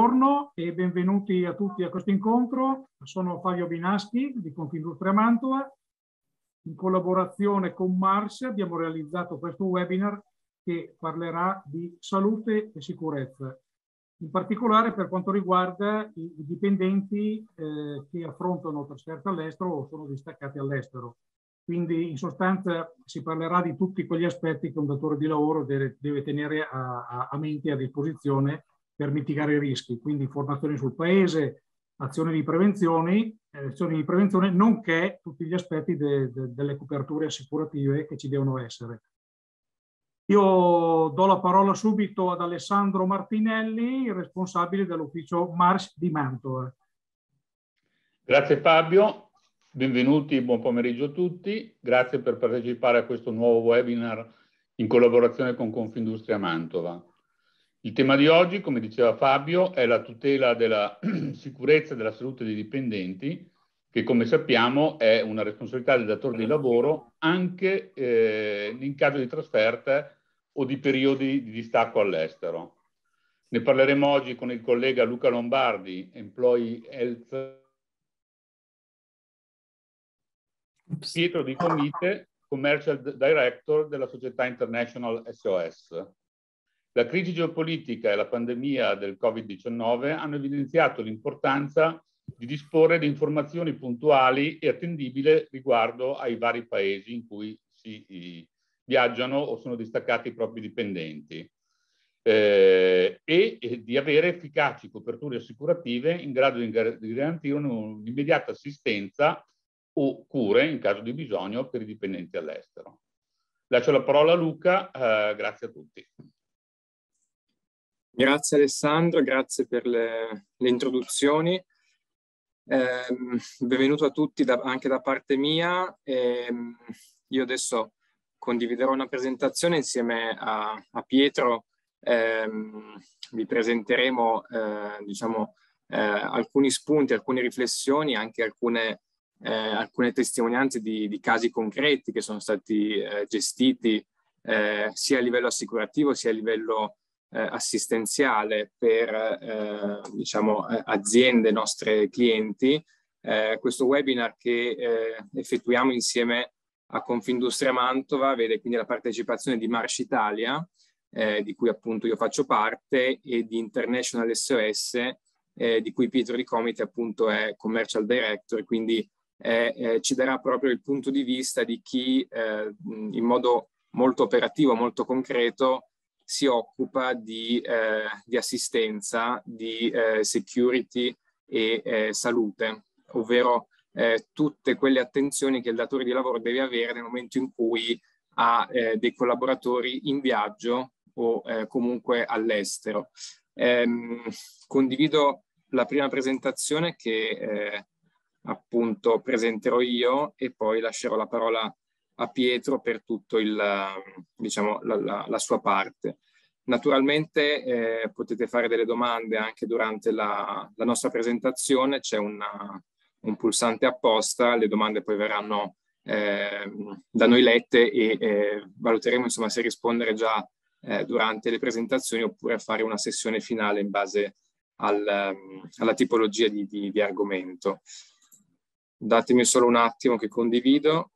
Buongiorno e benvenuti a tutti a questo incontro. Sono Fabio Binaschi di Confindustria Mantua. In collaborazione con Mars abbiamo realizzato questo webinar che parlerà di salute e sicurezza, in particolare per quanto riguarda i dipendenti eh, che affrontano trasferte all'estero o sono distaccati all'estero. Quindi in sostanza si parlerà di tutti quegli aspetti che un datore di lavoro deve, deve tenere a, a, a mente e a disposizione per mitigare i rischi, quindi informazioni sul paese, azioni di prevenzione, eh, azioni di prevenzione nonché tutti gli aspetti de, de, delle coperture assicurative che ci devono essere. Io do la parola subito ad Alessandro Martinelli, responsabile dell'ufficio Mars di Mantova. Grazie Fabio, benvenuti e buon pomeriggio a tutti. Grazie per partecipare a questo nuovo webinar in collaborazione con Confindustria Mantova. Il tema di oggi, come diceva Fabio, è la tutela della sicurezza e della salute dei dipendenti, che come sappiamo è una responsabilità del datore di lavoro anche eh, in caso di trasferte o di periodi di distacco all'estero. Ne parleremo oggi con il collega Luca Lombardi, Employee Health Pietro Di Comite, Commercial Director della società International SOS. La crisi geopolitica e la pandemia del Covid-19 hanno evidenziato l'importanza di disporre di informazioni puntuali e attendibili riguardo ai vari paesi in cui si eh, viaggiano o sono distaccati i propri dipendenti eh, e di avere efficaci coperture assicurative in grado di garantire un'immediata assistenza o cure in caso di bisogno per i dipendenti all'estero. Lascio la parola a Luca, eh, grazie a tutti. Grazie Alessandro, grazie per le, le introduzioni. Eh, benvenuto a tutti da, anche da parte mia. Eh, io adesso condividerò una presentazione insieme a, a Pietro. Eh, vi presenteremo eh, diciamo, eh, alcuni spunti, alcune riflessioni, anche alcune, eh, alcune testimonianze di, di, casi concreti che sono stati gestiti sia a livello assicurativo sia a livello eh, assistenziale per eh, diciamo, eh, aziende, nostre clienti. Eh, questo webinar che eh, effettuiamo insieme a Confindustria Mantova vede quindi la partecipazione di Marsh Italia, eh, di cui appunto io faccio parte, e di International SOS, di cui Pietro Di Comite appunto è Commercial Director, quindi ci darà proprio il punto di vista di chi in modo molto operativo, molto concreto, si occupa di, eh, di assistenza, di eh, security e eh, salute, ovvero tutte quelle attenzioni che il datore di lavoro deve avere nel momento in cui ha dei collaboratori in viaggio o comunque all'estero. Ehm, condivido la prima presentazione che eh, appunto presenterò io e poi lascerò la parola a a Pietro per tutto il, diciamo, la, la, la sua parte. Naturalmente eh, potete fare delle domande anche durante la, la nostra presentazione, c'è una, un pulsante apposta, le domande poi verranno eh, da noi lette e eh, valuteremo insomma, se rispondere già eh, durante le presentazioni oppure fare una sessione finale in base al, ehm, alla tipologia di, di, di argomento. Datemi solo un attimo che condivido.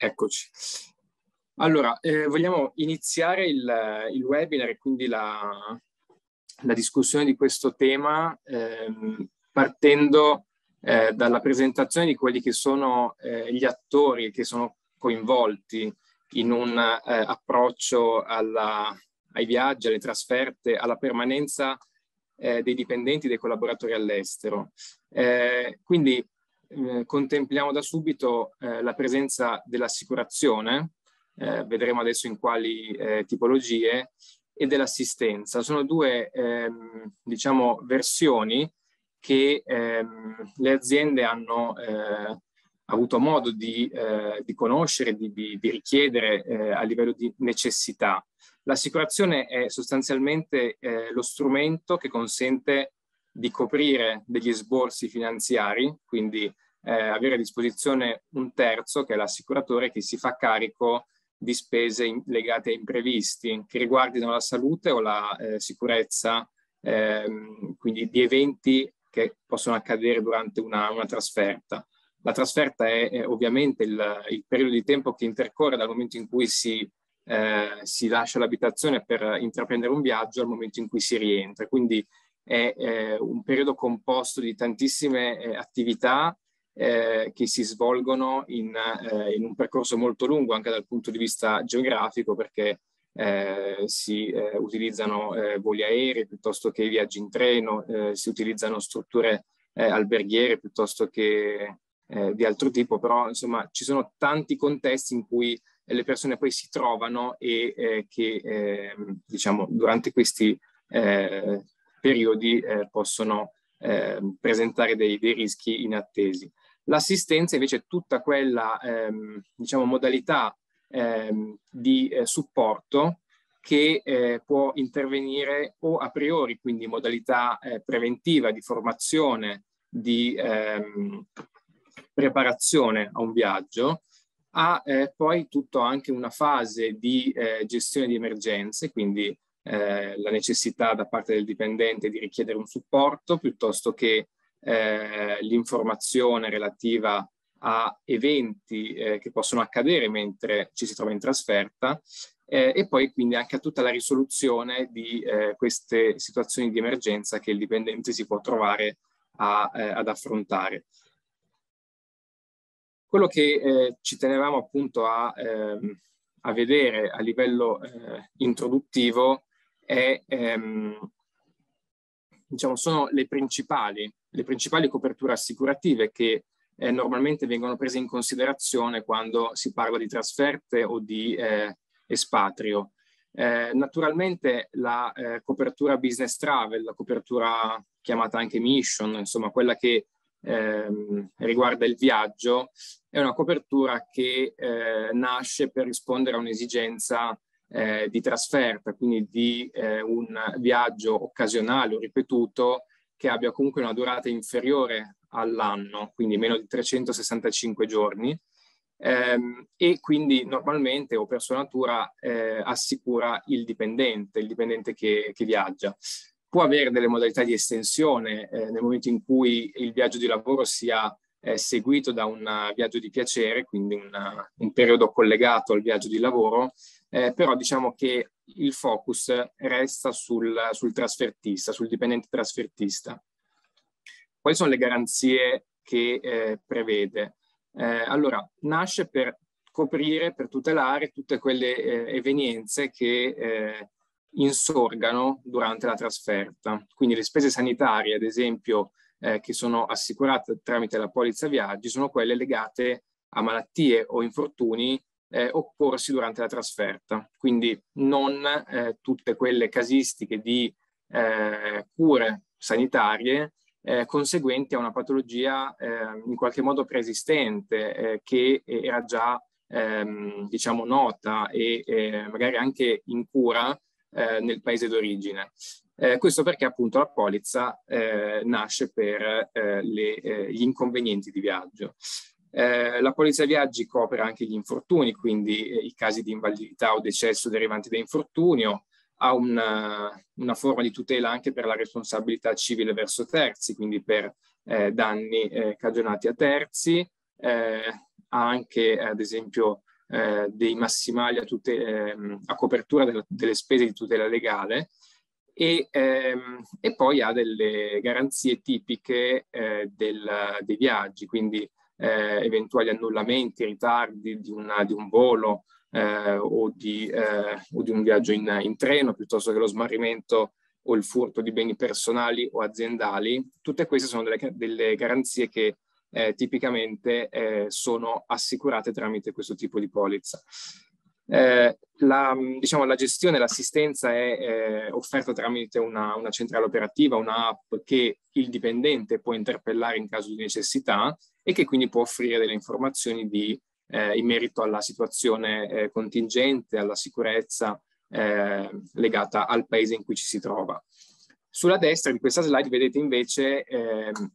Eccoci. Allora, eh, vogliamo iniziare il, il, webinar e quindi la, la discussione di questo tema eh, partendo eh, dalla presentazione di quelli che sono eh, gli attori che sono coinvolti in un eh, approccio alla, ai viaggi, alle trasferte, alla permanenza eh, dei dipendenti, dei collaboratori all'estero. quindi eh, contempliamo da subito eh, la presenza dell'assicurazione, eh, vedremo adesso in quali eh, tipologie, e dell'assistenza. Sono due ehm, diciamo, versioni che ehm, le aziende hanno eh, avuto modo di, di conoscere, di, di richiedere a livello di necessità. L'assicurazione è sostanzialmente lo strumento che consente di coprire degli sborsi finanziari, quindi eh, avere a disposizione un terzo, che è l'assicuratore, che si fa carico di spese in, legate a imprevisti che riguardino la salute o la eh, sicurezza, ehm, quindi di eventi che possono accadere durante una, una trasferta. La trasferta è, è ovviamente il, il, periodo di tempo che intercorre dal momento in cui si, eh, si lascia l'abitazione per intraprendere un viaggio al momento in cui si rientra. Quindi è eh, un periodo composto di tantissime eh, attività eh, che si svolgono in, eh, in, un percorso molto lungo anche dal punto di vista geografico perché eh, si eh, utilizzano voli aerei piuttosto che viaggi in treno, si utilizzano strutture alberghiere piuttosto che di altro tipo, però insomma ci sono tanti contesti in cui le persone poi si trovano e che ehm, diciamo durante questi eh, periodi eh, possono eh, presentare dei, dei, rischi inattesi. L'assistenza invece è tutta quella ehm, diciamo, modalità ehm, di eh, supporto che eh, può intervenire o a priori, quindi modalità eh, preventiva di formazione, di ehm, preparazione a un viaggio, a eh, poi tutto anche una fase di eh, gestione di emergenze, quindi eh, la necessità da parte del dipendente di richiedere un supporto piuttosto che eh, l'informazione relativa a eventi eh, che possono accadere mentre ci si trova in trasferta eh, e poi quindi anche a tutta la risoluzione di eh, queste situazioni di emergenza che il dipendente si può trovare a, eh, ad affrontare. Quello che eh, ci tenevamo appunto a, ehm, a vedere a livello eh, introduttivo è, ehm, diciamo, sono le principali, le principali coperture assicurative che eh, normalmente vengono prese in considerazione quando si parla di trasferte o di eh, espatrio. Eh, naturalmente la eh, copertura business travel, la copertura chiamata anche mission, insomma quella che ehm, riguarda il viaggio, è una copertura che eh, nasce per rispondere a un'esigenza eh, di trasferta, quindi di eh, un viaggio occasionale o ripetuto che abbia comunque una durata inferiore all'anno, quindi meno di 365 giorni, ehm, e quindi normalmente o per sua natura eh, assicura il dipendente, il dipendente che, che, viaggia. Può avere delle modalità di estensione eh, nel momento in cui il viaggio di lavoro sia eh, seguito da un viaggio di piacere, quindi una, un periodo collegato al viaggio di lavoro, eh, però diciamo che il focus resta sul, sul trasfertista, sul dipendente trasfertista. Quali sono le garanzie che eh, prevede? Eh, allora, nasce per coprire, per tutelare tutte quelle eh, evenienze che eh, insorgano durante la trasferta. Quindi le spese sanitarie, ad esempio, eh, che sono assicurate tramite la polizza viaggi, sono quelle legate a malattie o infortuni eh, opporsi durante la trasferta. Quindi non eh, tutte quelle casistiche di eh, cure sanitarie eh, conseguenti a una patologia ehm, in qualche modo preesistente eh, che era già ehm, diciamo nota e eh, magari anche in cura nel paese d'origine. Eh, questo perché appunto la polizza eh, nasce per eh, le, gli inconvenienti di viaggio. Eh, la polizia viaggi copre anche gli infortuni, quindi eh, i casi di invalidità o decesso derivanti da infortunio, ha una, eh, una, forma di tutela anche per la responsabilità civile verso terzi, quindi per eh, danni eh, cagionati a terzi, eh, ha anche ad esempio dei massimali a, tute- ehm, a copertura della, delle spese di tutela legale. E, ehm, e poi ha delle garanzie tipiche del, dei viaggi, quindi eh, eventuali annullamenti, ritardi di, una, di un volo eh, o, di, eh, o, di, un viaggio in, in treno, piuttosto che lo smarrimento o il furto di beni personali o aziendali. Tutte queste sono delle, delle garanzie che eh, tipicamente eh, sono assicurate tramite questo tipo di polizza. Eh, la, diciamo, la gestione, l'assistenza è eh, offerta tramite una, una, centrale operativa, una app che il dipendente può interpellare in caso di necessità e che quindi può offrire delle informazioni di, eh, in merito alla situazione eh, contingente, alla sicurezza eh, legata al paese in cui ci si trova. Sulla destra di questa slide vedete invece ehm,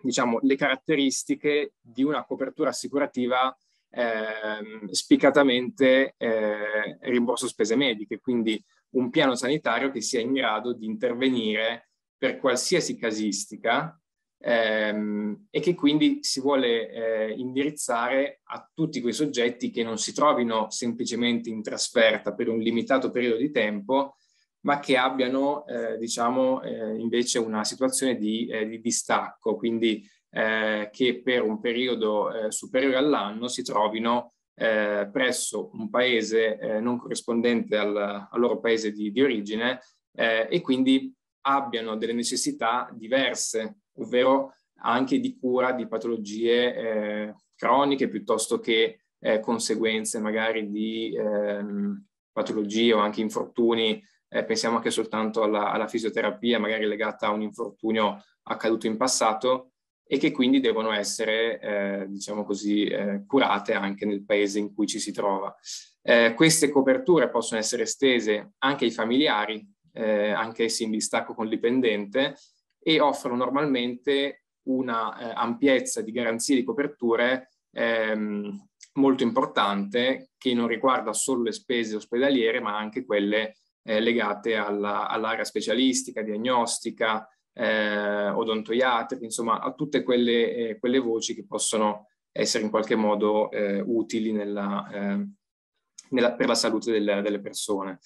diciamo, le caratteristiche di una copertura assicurativa ehm, spiccatamente eh, rimborso spese mediche, quindi un piano sanitario che sia in grado di intervenire per qualsiasi casistica ehm, e che quindi si vuole eh, indirizzare a tutti quei soggetti che non si trovino semplicemente in trasferta per un limitato periodo di tempo, ma che abbiano eh, diciamo, eh, invece una situazione di, eh, di distacco, quindi eh, che per un periodo eh, superiore all'anno si trovino eh, presso un paese eh, non corrispondente al, al loro paese di, di origine eh, e quindi abbiano delle necessità diverse, ovvero anche di cura di patologie eh, croniche piuttosto che eh, conseguenze magari di ehm, patologie o anche infortuni. Eh, pensiamo anche soltanto alla, alla, fisioterapia, magari legata a un infortunio accaduto in passato e che quindi devono essere, eh, diciamo così, eh, curate anche nel paese in cui ci si trova. Eh, queste coperture possono essere estese anche ai familiari eh, anch'essi in distacco con il dipendente, e offrono normalmente una eh, ampiezza di garanzie di coperture ehm, molto importante che non riguarda solo le spese ospedaliere, ma anche quelle eh, legate alla, all'area specialistica, diagnostica, eh, odontoiatrica, insomma a tutte quelle, eh, quelle, voci che possono essere in qualche modo eh, utili nella, eh, nella, per la salute del, delle persone.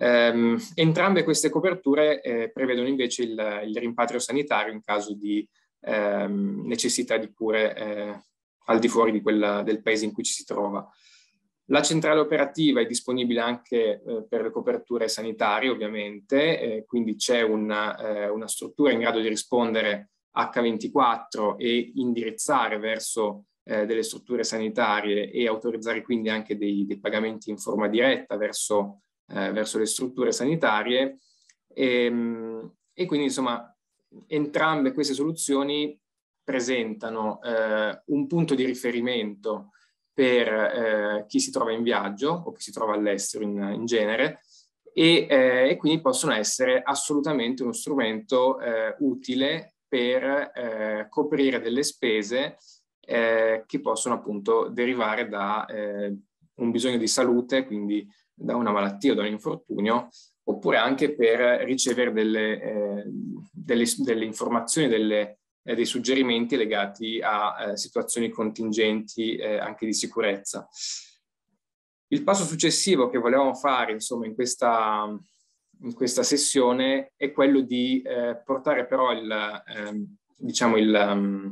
Um, entrambe queste coperture eh, prevedono invece il, il, rimpatrio sanitario in caso di ehm, necessità di cure eh, al di fuori di quella, del paese in cui ci si trova. La centrale operativa è disponibile anche eh, per le coperture sanitarie, ovviamente, eh, quindi c'è una, eh, una, struttura in grado di rispondere H24 e indirizzare verso eh, delle strutture sanitarie e autorizzare quindi anche dei, dei pagamenti in forma diretta verso eh, verso le strutture sanitarie e, ehm, e, quindi insomma entrambe queste soluzioni presentano eh, un punto di riferimento per eh, chi si trova in viaggio o chi si trova all'estero in, in genere e, eh, e, quindi possono essere assolutamente uno strumento eh, utile per coprire delle spese che possono appunto derivare da un bisogno di salute, quindi da una malattia o da un infortunio, oppure anche per ricevere delle, eh, delle, delle informazioni, delle, eh, dei suggerimenti legati a eh, situazioni contingenti eh, anche di sicurezza. Il passo successivo che volevamo fare insomma, in, questa, in questa sessione è quello di eh, portare però il, ehm, diciamo il, ehm,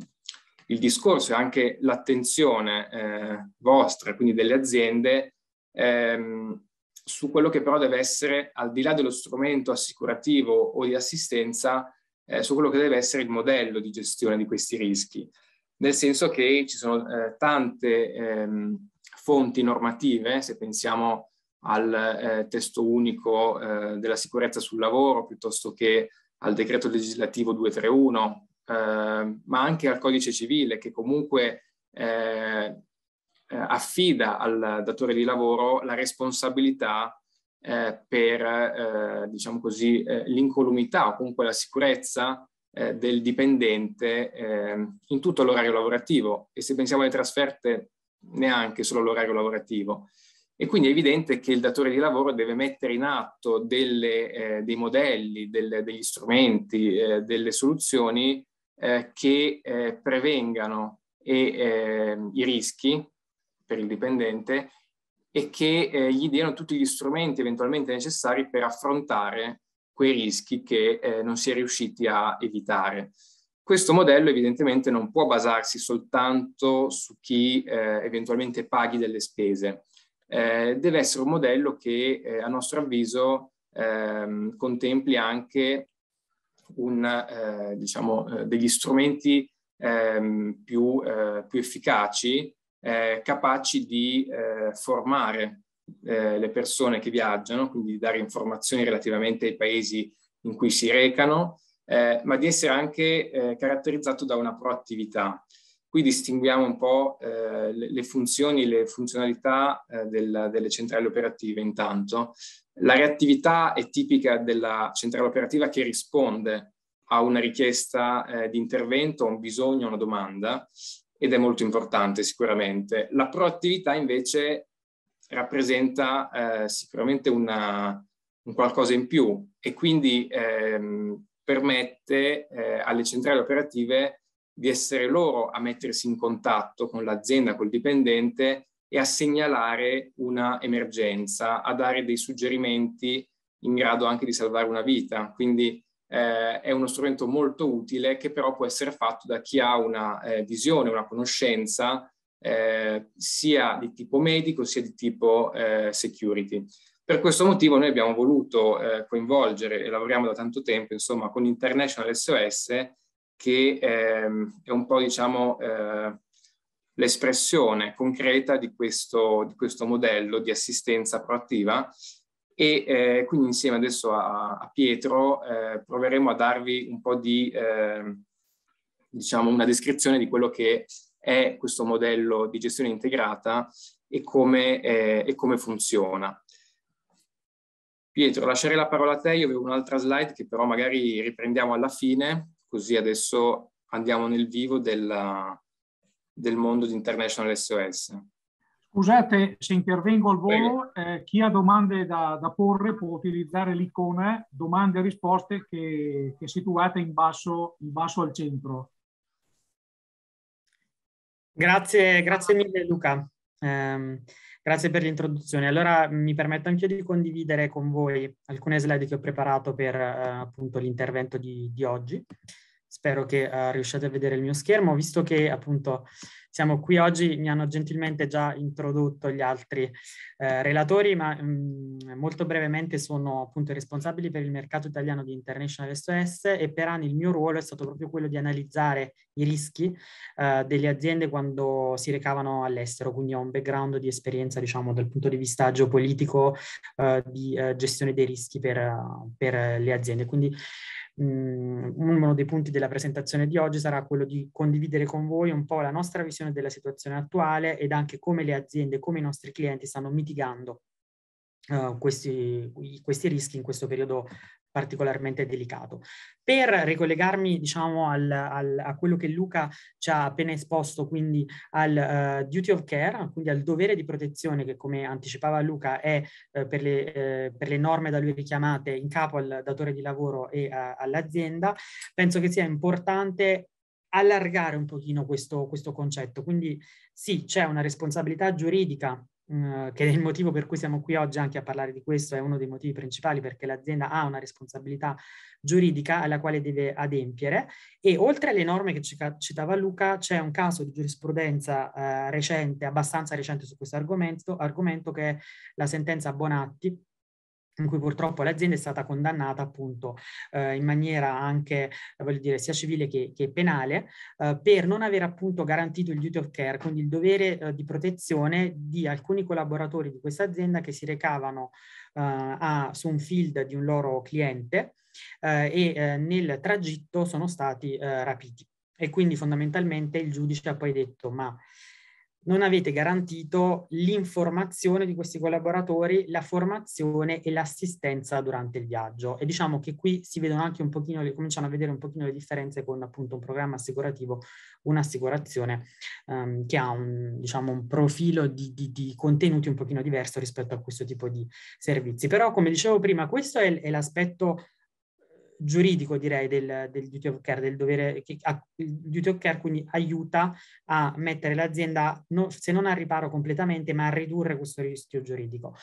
il discorso e anche l'attenzione eh, vostra, quindi delle aziende, ehm, su quello che però deve essere, al di là dello strumento assicurativo o di assistenza, eh, su quello che deve essere il modello di gestione di questi rischi. Nel senso che ci sono eh, tante ehm, fonti normative, se pensiamo al eh, testo unico eh, della sicurezza sul lavoro, piuttosto che al decreto legislativo 231, ehm, ma anche al codice civile, che comunque eh, eh, affida al datore di lavoro la responsabilità eh, per, eh, diciamo così, eh, l'incolumità o comunque la sicurezza eh, del dipendente ehm, in tutto l'orario lavorativo e se pensiamo alle trasferte neanche solo l'orario lavorativo. E quindi è evidente che il datore di lavoro deve mettere in atto delle, eh, dei modelli, delle, degli strumenti, eh, delle soluzioni eh, che prevengano e, ehm, i rischi per il dipendente e che eh, gli diano tutti gli strumenti eventualmente necessari per affrontare quei rischi che eh, non si è riusciti a evitare. Questo modello evidentemente non può basarsi soltanto su chi eh, eventualmente paghi delle spese, eh, deve essere un modello che eh, a nostro avviso ehm, contempli anche un, eh, diciamo, degli strumenti ehm, più, più efficaci eh, capaci di eh, formare eh, le persone che viaggiano, quindi di dare informazioni relativamente ai paesi in cui si recano, eh, ma di essere anche eh, caratterizzato da una proattività. Qui distinguiamo un po' eh, le funzioni, e le funzionalità del, delle centrali operative intanto. La reattività è tipica della centrale operativa che risponde a una richiesta eh, di intervento, a un bisogno, a una domanda, ed è molto importante sicuramente. La proattività invece rappresenta eh, sicuramente una, un qualcosa in più e quindi ehm, permette eh, alle centrali operative di essere loro a mettersi in contatto con l'azienda, col dipendente e a segnalare una emergenza, a dare dei suggerimenti in grado anche di salvare una vita. Quindi eh, è uno strumento molto utile che però può essere fatto da chi ha una eh, visione, una conoscenza eh, sia di tipo medico sia di tipo eh, security. Per questo motivo noi abbiamo voluto eh, coinvolgere e lavoriamo da tanto tempo insomma con International SOS che ehm, è un po' diciamo eh, l'espressione concreta di questo, di questo modello di assistenza proattiva e eh, quindi insieme adesso a, a Pietro eh, proveremo a darvi un po' di, eh, diciamo, una descrizione di quello che è questo modello di gestione integrata e come, eh, e come funziona. Pietro, lascerei la parola a te, io avevo un'altra slide che però magari riprendiamo alla fine, così adesso andiamo nel vivo della, del mondo di International SOS. Scusate se intervengo al volo, eh, chi ha domande da, da, porre può utilizzare l'icona domande e risposte che, che è situata in basso, in basso al centro. Grazie, grazie mille Luca, eh, grazie per l'introduzione. Allora mi permetto anche io di condividere con voi alcune slide che ho preparato per eh, appunto l'intervento di, di oggi spero che uh, riusciate a vedere il mio schermo, visto che appunto siamo qui oggi, mi hanno gentilmente già introdotto gli altri eh, relatori, ma mh, mm, molto brevemente sono appunto responsabili per il mercato italiano di International SOS e per anni il mio ruolo è stato proprio quello di analizzare i rischi eh, delle aziende quando si recavano all'estero, quindi ho un background di esperienza diciamo dal punto di vista geopolitico eh, di eh, gestione dei rischi per, per le aziende. Quindi mh, mhmm, uno dei punti della presentazione di oggi sarà quello di condividere con voi un po' la nostra visione della situazione attuale ed anche come le aziende, come i nostri clienti stanno mitigando Uh, questi, questi, rischi in questo periodo particolarmente delicato. Per ricollegarmi diciamo al, al, a quello che Luca ci ha appena esposto, quindi al uh, duty of care, quindi al dovere di protezione che come anticipava Luca è uh, per, le, uh, per, le, norme da lui richiamate in capo al datore di lavoro e all'azienda, penso che sia importante allargare un pochino questo, questo concetto. Quindi sì, c'è una responsabilità giuridica che è il motivo per cui siamo qui oggi anche a parlare di questo, è uno dei motivi principali perché l'azienda ha una responsabilità giuridica alla quale deve adempiere e oltre alle norme che citava Luca c'è un caso di giurisprudenza eh, recente, abbastanza recente su questo argomento, argomento che è la sentenza Bonatti in cui purtroppo l'azienda è stata condannata appunto eh, in maniera anche, eh, voglio dire, sia civile che, che penale, eh, per non aver appunto garantito il duty of care, quindi il dovere eh, di protezione di alcuni collaboratori di questa azienda che si recavano eh, a, su un field di un loro cliente eh, e nel tragitto sono stati rapiti. E quindi fondamentalmente il giudice ha poi detto ma non avete garantito l'informazione di questi collaboratori, la formazione e l'assistenza durante il viaggio. E diciamo che qui si vedono anche un pochino, cominciano a vedere un pochino le differenze con appunto un programma assicurativo, un'assicurazione um, che ha un, diciamo, un profilo di, di, di, contenuti un pochino diverso rispetto a questo tipo di servizi. Però come dicevo prima, questo è, è l'aspetto giuridico direi del, del, duty of care, del dovere, che, a, il duty of care quindi aiuta a mettere l'azienda no, se non al riparo completamente ma a ridurre questo rischio giuridico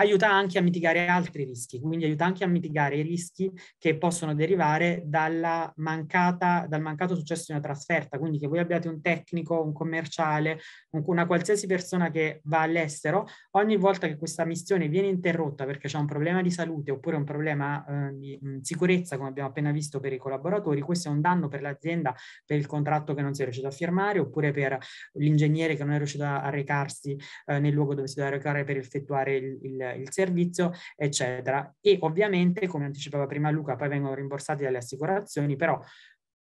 aiuta anche a mitigare altri rischi, quindi aiuta anche a mitigare i rischi che possono derivare dalla mancata, dal mancato successo di una trasferta, quindi che voi abbiate un tecnico, un commerciale, un, una qualsiasi persona che va all'estero, ogni volta che questa missione viene interrotta perché c'è un problema di salute oppure un problema eh, di mh, mm, sicurezza, come abbiamo appena visto per i collaboratori, questo è un danno per l'azienda, per il contratto che non si è riuscito a firmare oppure per l'ingegnere che non è riuscito a recarsi eh, nel luogo dove si deve recare per effettuare il, il il, servizio, eccetera. E ovviamente, come anticipava prima Luca, poi vengono rimborsati dalle assicurazioni, però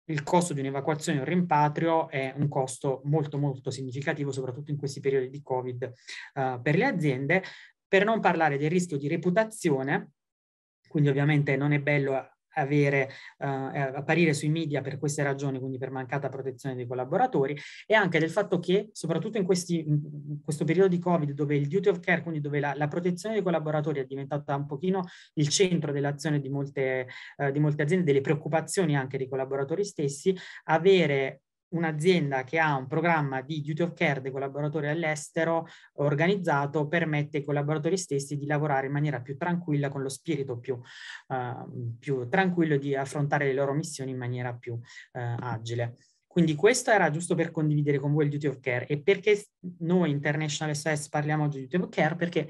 il costo di un'evacuazione o un rimpatrio è un costo molto molto significativo, soprattutto in questi periodi di Covid uh, per le aziende, per non parlare del rischio di reputazione, quindi ovviamente non è bello avere, eh, eh, apparire sui media per queste ragioni, quindi per mancata protezione dei collaboratori, e anche del fatto che, soprattutto in, questi, in questo periodo di Covid, dove il duty of care, quindi dove la, la protezione dei collaboratori è diventata un pochino il centro dell'azione di molte, eh, di molte aziende, delle preoccupazioni anche dei collaboratori stessi, avere un'azienda che ha un programma di duty of care dei collaboratori all'estero organizzato permette ai collaboratori stessi di lavorare in maniera più tranquilla, con lo spirito più, uh, più tranquillo di affrontare le loro missioni in maniera più uh, agile. Quindi questo era giusto per condividere con voi il duty of care e perché noi International SOS parliamo di duty of care? Perché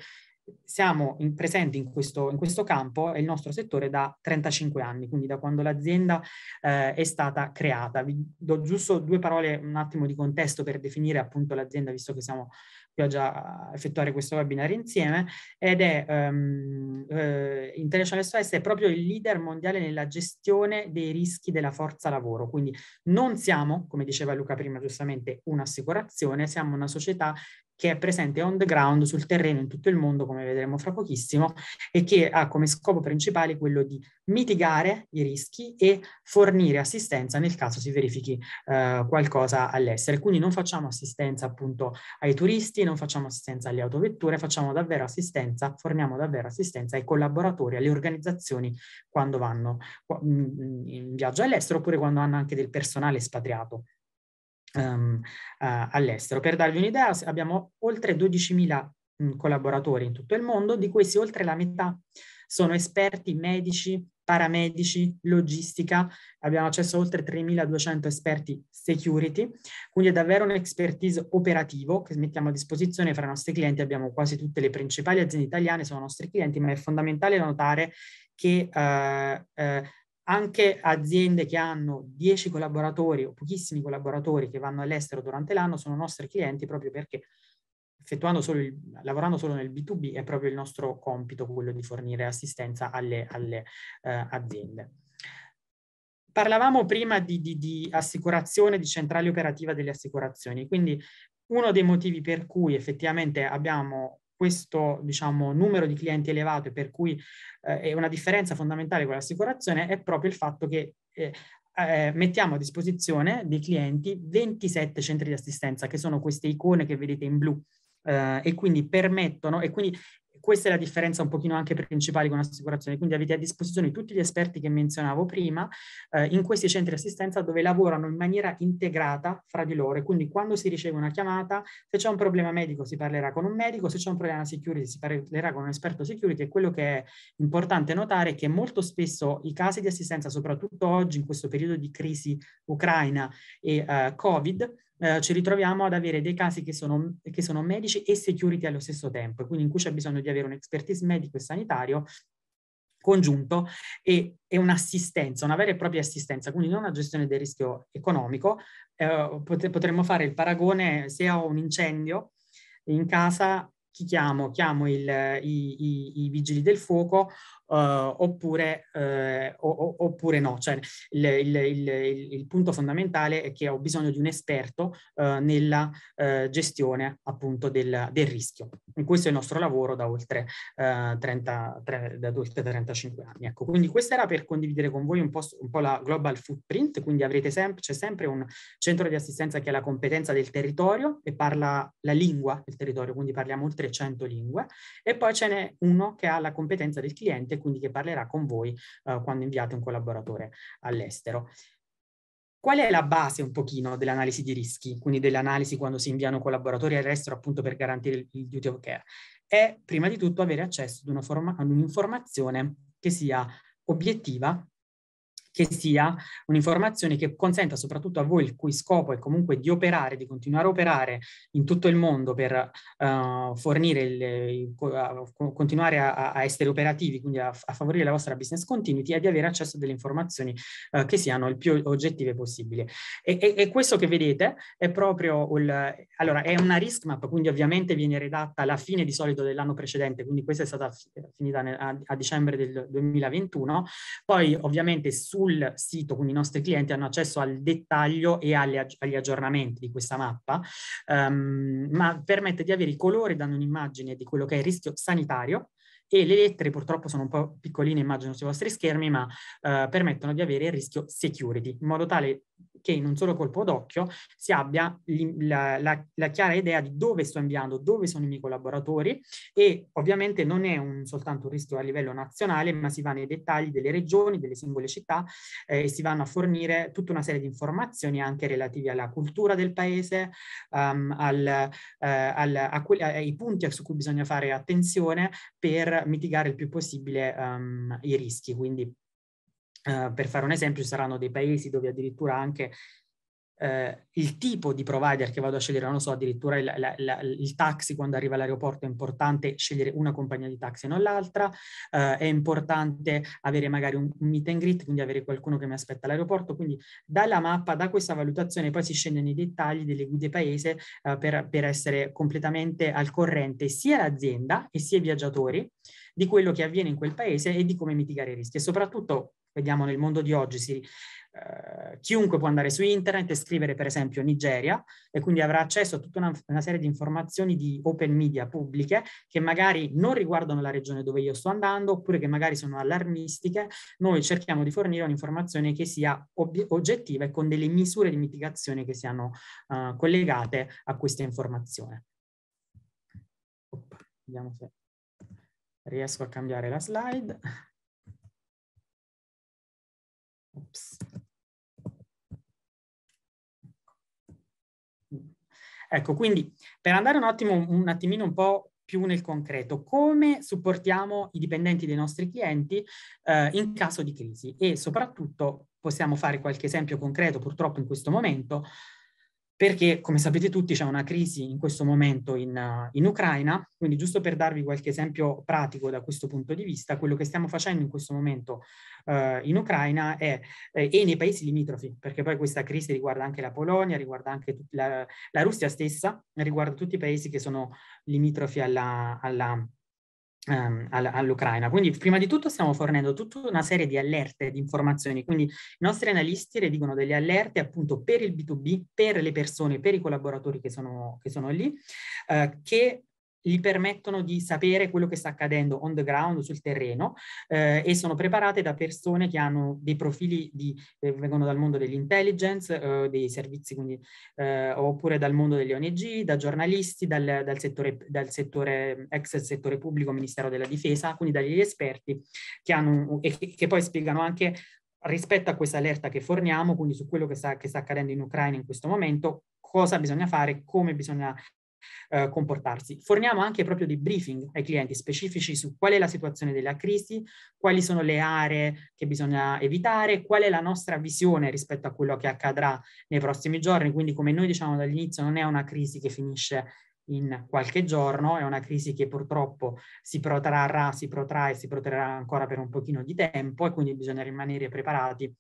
siamo in, presenti in questo, in questo campo e il nostro settore da 35 anni, quindi da quando l'azienda eh, è stata creata. Vi do giusto due parole, un attimo di contesto per definire appunto l'azienda, visto che siamo qui a già effettuare questo webinar insieme, ed è um, eh, International SOS è proprio il leader mondiale nella gestione dei rischi della forza lavoro, quindi non siamo, come diceva Luca prima giustamente, un'assicurazione, siamo una società che è presente on the ground sul terreno in tutto il mondo, come vedremo fra pochissimo, e che ha come scopo principale quello di mitigare i rischi e fornire assistenza nel caso si verifichi eh, qualcosa all'estero. Quindi non facciamo assistenza appunto ai turisti, non facciamo assistenza alle autovetture, facciamo davvero assistenza, forniamo davvero assistenza ai collaboratori, alle organizzazioni quando vanno mm, mm, in viaggio all'estero oppure quando hanno anche del personale espatriato um, uh, all'estero. Per darvi un'idea, abbiamo oltre 12.000 mh, mhmm, collaboratori in tutto il mondo, di questi oltre la metà sono esperti medici, paramedici, logistica, abbiamo accesso a oltre 3.200 esperti security, quindi è davvero un expertise operativo che mettiamo a disposizione fra i nostri clienti, abbiamo quasi tutte le principali aziende italiane, sono nostri clienti, ma è fondamentale notare che eh, eh, anche aziende che hanno 10 collaboratori o pochissimi collaboratori che vanno all'estero durante l'anno sono nostri clienti proprio perché solo il, lavorando solo nel B2B è proprio il nostro compito quello di fornire assistenza alle, alle eh, aziende. Parlavamo prima di, di, di assicurazione, di centrale operativa delle assicurazioni, quindi uno dei motivi per cui effettivamente abbiamo questo diciamo, numero di clienti elevato e per cui eh, è una differenza fondamentale con l'assicurazione è proprio il fatto che eh, eh, mettiamo a disposizione dei clienti 27 centri di assistenza, che sono queste icone che vedete in blu. Eh, e quindi permettono, e quindi questa è la differenza un pochino anche principale con l'assicurazione, quindi avete a disposizione tutti gli esperti che menzionavo prima eh, in questi centri di assistenza dove lavorano in maniera integrata fra di loro quindi quando si riceve una chiamata, se c'è un problema medico si parlerà con un medico, se c'è un problema security si parlerà con un esperto security e quello che è importante notare è che molto spesso i casi di assistenza, soprattutto oggi in questo periodo di crisi ucraina e eh, Covid, eh, ci ritroviamo ad avere dei casi che sono, che sono medici e security allo stesso tempo, quindi in cui c'è bisogno di avere un expertise medico e sanitario congiunto e, e, un'assistenza, una vera e propria assistenza, quindi non una gestione del rischio economico. Eh, pot- potremmo fare il paragone se ho un incendio in casa, chi chiamo? Chiamo il, i, i, i, vigili del fuoco eh, oppure, eh, o, oppure, no. Cioè, il, il, il, il, punto fondamentale è che ho bisogno di un esperto eh, nella gestione appunto del, del, rischio. Questo è il nostro lavoro da oltre, 30, tre, da oltre 35 anni. Ecco, quindi questa era per condividere con voi un po', un po la global footprint, quindi avrete sempre, c'è sempre un centro di assistenza che ha la competenza del territorio e parla la lingua del territorio, quindi parliamo oltre 100 lingue, e poi ce n'è uno che ha la competenza del cliente e quindi che parlerà con voi eh, quando inviate un collaboratore all'estero. Qual è la base un pochino dell'analisi di rischi, quindi dell'analisi quando si inviano collaboratori all'estero appunto per garantire il, il duty of care? È prima di tutto avere accesso ad, una forma, ad un'informazione che sia obiettiva che sia un'informazione che consenta soprattutto a voi, il cui scopo è comunque di operare, di continuare a operare in tutto il mondo per uh, fornire, il, uh, continuare a, a, essere operativi, quindi a, a, favorire la vostra business continuity e di avere accesso a delle informazioni uh, che siano il più oggettive possibile. E, e, e questo che vedete è proprio, il, allora è una risk map, quindi ovviamente viene redatta alla fine di solito dell'anno precedente, quindi questa è stata finita a, a dicembre del 2021, poi ovviamente sul sul sito, quindi i nostri clienti hanno accesso al dettaglio e alle, agli aggiornamenti di questa mappa, um, ma permette di avere i colori, danno un'immagine di quello che è il rischio sanitario e le lettere purtroppo sono un po' piccoline, immagino sui vostri schermi, ma eh, permettono di avere il rischio security, in modo tale che in un solo colpo d'occhio si abbia la, la, la chiara idea di dove sto inviando, dove sono i miei collaboratori e ovviamente non è un, soltanto un rischio a livello nazionale, ma si va nei dettagli delle regioni, delle singole città eh, e si vanno a fornire tutta una serie di informazioni anche relative alla cultura del paese, um, al, eh, al, a que- ai punti su cui bisogna fare attenzione per mitigare il più possibile um, i rischi. Quindi eh, per fare un esempio, ci saranno dei paesi dove addirittura anche uh, il tipo di provider che vado a scegliere, non lo so, addirittura il, la, la, il taxi quando arriva all'aeroporto è importante scegliere una compagnia di taxi e non l'altra, uh, è importante avere magari un meet and greet, quindi avere qualcuno che mi aspetta all'aeroporto, quindi dalla mappa, da questa valutazione poi si scende nei dettagli delle guide paese per, per essere completamente al corrente sia l'azienda e sia i viaggiatori di quello che avviene in quel paese e di come mitigare i rischi e soprattutto vediamo nel mondo di oggi, si, eh, chiunque può andare su internet e scrivere per esempio Nigeria e quindi avrà accesso a tutta una, una, serie di informazioni di open media pubbliche che magari non riguardano la regione dove io sto andando oppure che magari sono allarmistiche. Noi cerchiamo di fornire un'informazione che sia ob- oggettiva e con delle misure di mitigazione che siano eh, collegate a questa informazione. Opp, vediamo se riesco a cambiare la slide. Oops. Ecco, quindi per andare un, attimo, un attimino un po' più nel concreto, come supportiamo i dipendenti dei nostri clienti eh, in caso di crisi e soprattutto possiamo fare qualche esempio concreto, purtroppo in questo momento, perché come sapete tutti c'è una crisi in questo momento in, in, Ucraina, quindi giusto per darvi qualche esempio pratico da questo punto di vista, quello che stiamo facendo in questo momento uh, in Ucraina è, eh, e nei paesi limitrofi, perché poi questa crisi riguarda anche la Polonia, riguarda anche la, la Russia stessa, riguarda tutti i paesi che sono limitrofi alla, alla um, all'Ucraina. Quindi prima di tutto stiamo fornendo tutta una serie di allerte, di informazioni, quindi i nostri analisti redigono delle allerte appunto per il B2B, per le persone, per i collaboratori che sono, che sono lì, uh, che gli permettono di sapere quello che sta accadendo on the ground, sul terreno, eh, e sono preparate da persone che hanno dei profili di, eh, vengono dal mondo dell'intelligence, eh, dei servizi, quindi, eh, oppure dal mondo delle ONG, da giornalisti, dal, dal, settore, dal settore, ex settore pubblico, Ministero della Difesa, quindi dagli esperti che, hanno, e che, poi spiegano anche rispetto a questa allerta che forniamo, quindi su quello che sta, che sta accadendo in Ucraina in questo momento, cosa bisogna fare, come bisogna eh, comportarsi. Forniamo anche proprio dei briefing ai clienti specifici su qual è la situazione della crisi, quali sono le aree che bisogna evitare, qual è la nostra visione rispetto a quello che accadrà nei prossimi giorni. Quindi, come noi diciamo dall'inizio, non è una crisi che finisce in qualche giorno, è una crisi che purtroppo si protrarrà, si protrae, si protrarrà ancora per un pochino di tempo e quindi bisogna rimanere preparati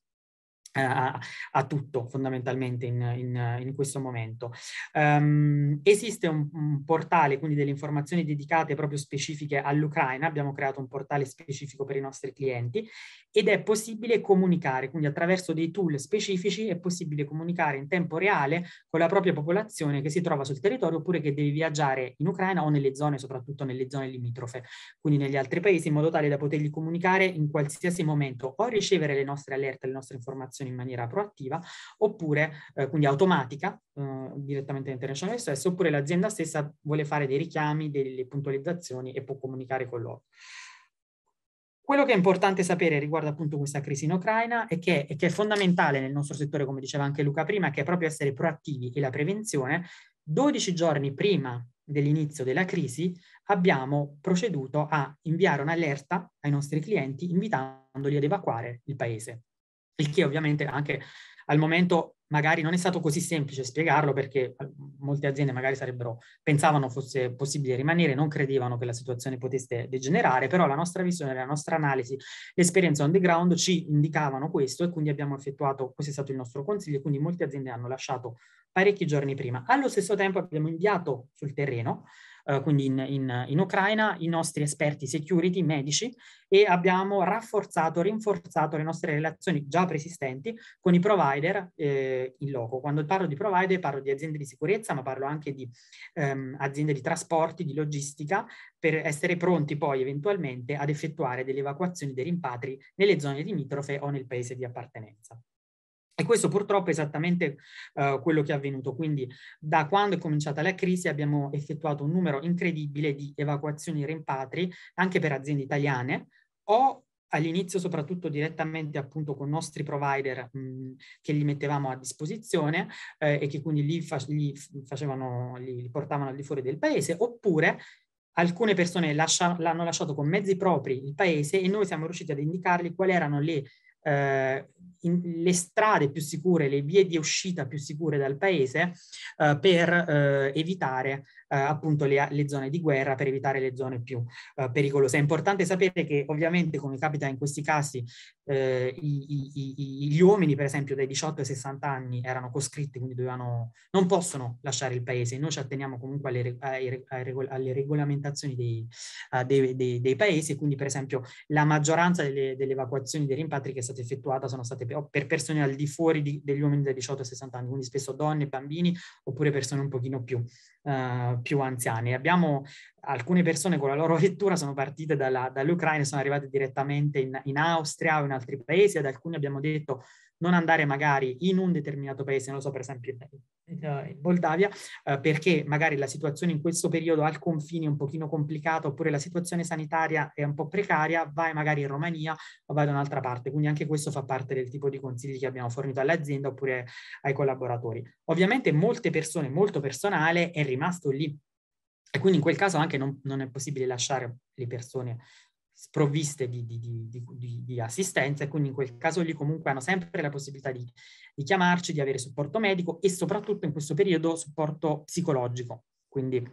a, a, tutto fondamentalmente in, in, in questo momento. Um, esiste un, un, portale, quindi delle informazioni dedicate proprio specifiche all'Ucraina, abbiamo creato un portale specifico per i nostri clienti ed è possibile comunicare, quindi attraverso dei tool specifici è possibile comunicare in tempo reale con la propria popolazione che si trova sul territorio oppure che deve viaggiare in Ucraina o nelle zone, soprattutto nelle zone limitrofe, quindi negli altri paesi, in modo tale da potergli comunicare in qualsiasi momento o ricevere le nostre allerte, le nostre informazioni in maniera proattiva, oppure eh, quindi automatica, eh, direttamente all'international stress, oppure l'azienda stessa vuole fare dei richiami, delle puntualizzazioni e può comunicare con loro. Quello che è importante sapere riguardo appunto questa crisi in Ucraina e che, che, è fondamentale nel nostro settore, come diceva anche Luca prima, che è proprio essere proattivi e la prevenzione. 12 giorni prima dell'inizio della crisi abbiamo proceduto a inviare un'allerta ai nostri clienti invitandoli ad evacuare il paese il che ovviamente anche al momento magari non è stato così semplice spiegarlo perché eh, molte aziende magari sarebbero, pensavano fosse possibile rimanere, non credevano che la situazione potesse degenerare, però la nostra visione, la nostra analisi, l'esperienza on the ground ci indicavano questo e quindi abbiamo effettuato, questo è stato il nostro consiglio, quindi molte aziende hanno lasciato parecchi giorni prima. Allo stesso tempo abbiamo inviato sul terreno eh, quindi in, in, in, Ucraina, i nostri esperti security, medici, e abbiamo rafforzato, rinforzato le nostre relazioni già preesistenti con i provider eh, in loco. Quando parlo di provider parlo di aziende di sicurezza, ma parlo anche di ehm, aziende di trasporti, di logistica, per essere pronti poi eventualmente ad effettuare delle evacuazioni dei rimpatri nelle zone limitrofe o nel paese di appartenenza. E questo purtroppo è esattamente uh, quello che è avvenuto. Quindi da quando è cominciata la crisi abbiamo effettuato un numero incredibile di evacuazioni e rimpatri anche per aziende italiane o all'inizio soprattutto direttamente appunto con nostri provider mh, che li mettevamo a disposizione eh, e che quindi li, fa- li facevano, li, li portavano al di fuori del paese oppure alcune persone lascia- l'hanno lasciato con mezzi propri il paese e noi siamo riusciti ad indicargli quali erano le eh, in, le strade più sicure, le vie di uscita più sicure dal paese eh, per eh, evitare eh, appunto le, le, zone di guerra per evitare le zone più eh, pericolose. È importante sapere che ovviamente, come capita in questi casi, eh, i, i, i, gli uomini, per esempio, dai 18 ai 60 anni erano coscritti, quindi dovevano, non possono lasciare il paese. Noi ci atteniamo comunque alle, ai, ai, alle regolamentazioni dei, uh, dei, dei, dei, paesi, quindi per esempio la maggioranza delle, delle, evacuazioni dei rimpatri che è stata effettuata sono state per persone al di fuori di, degli uomini dai 18 ai 60 anni, quindi spesso donne, bambini oppure persone un pochino più uh, più anziani. Abbiamo alcune persone con la loro vettura sono partite dalla, dall'Ucraina, sono arrivate direttamente in, in Austria o in altri paesi, ad alcuni abbiamo detto non andare magari in un determinato paese, non lo so per esempio eh, in Moldavia, eh, perché magari la situazione in questo periodo al confine è un pochino complicata oppure la situazione sanitaria è un po' precaria, vai magari in Romania o vai da un'altra parte. Quindi anche questo fa parte del tipo di consigli che abbiamo fornito all'azienda oppure ai collaboratori. Ovviamente molte persone, molto personale è rimasto lì e quindi in quel caso anche non, non, è possibile lasciare le persone sprovviste di, di, di, di, assistenza e quindi in quel caso lì comunque hanno sempre la possibilità di, chiamarci, di avere supporto medico e soprattutto in questo periodo supporto psicologico. Quindi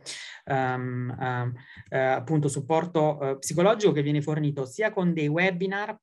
um, um, uh, appunto supporto uh, psicologico che viene fornito sia con dei webinar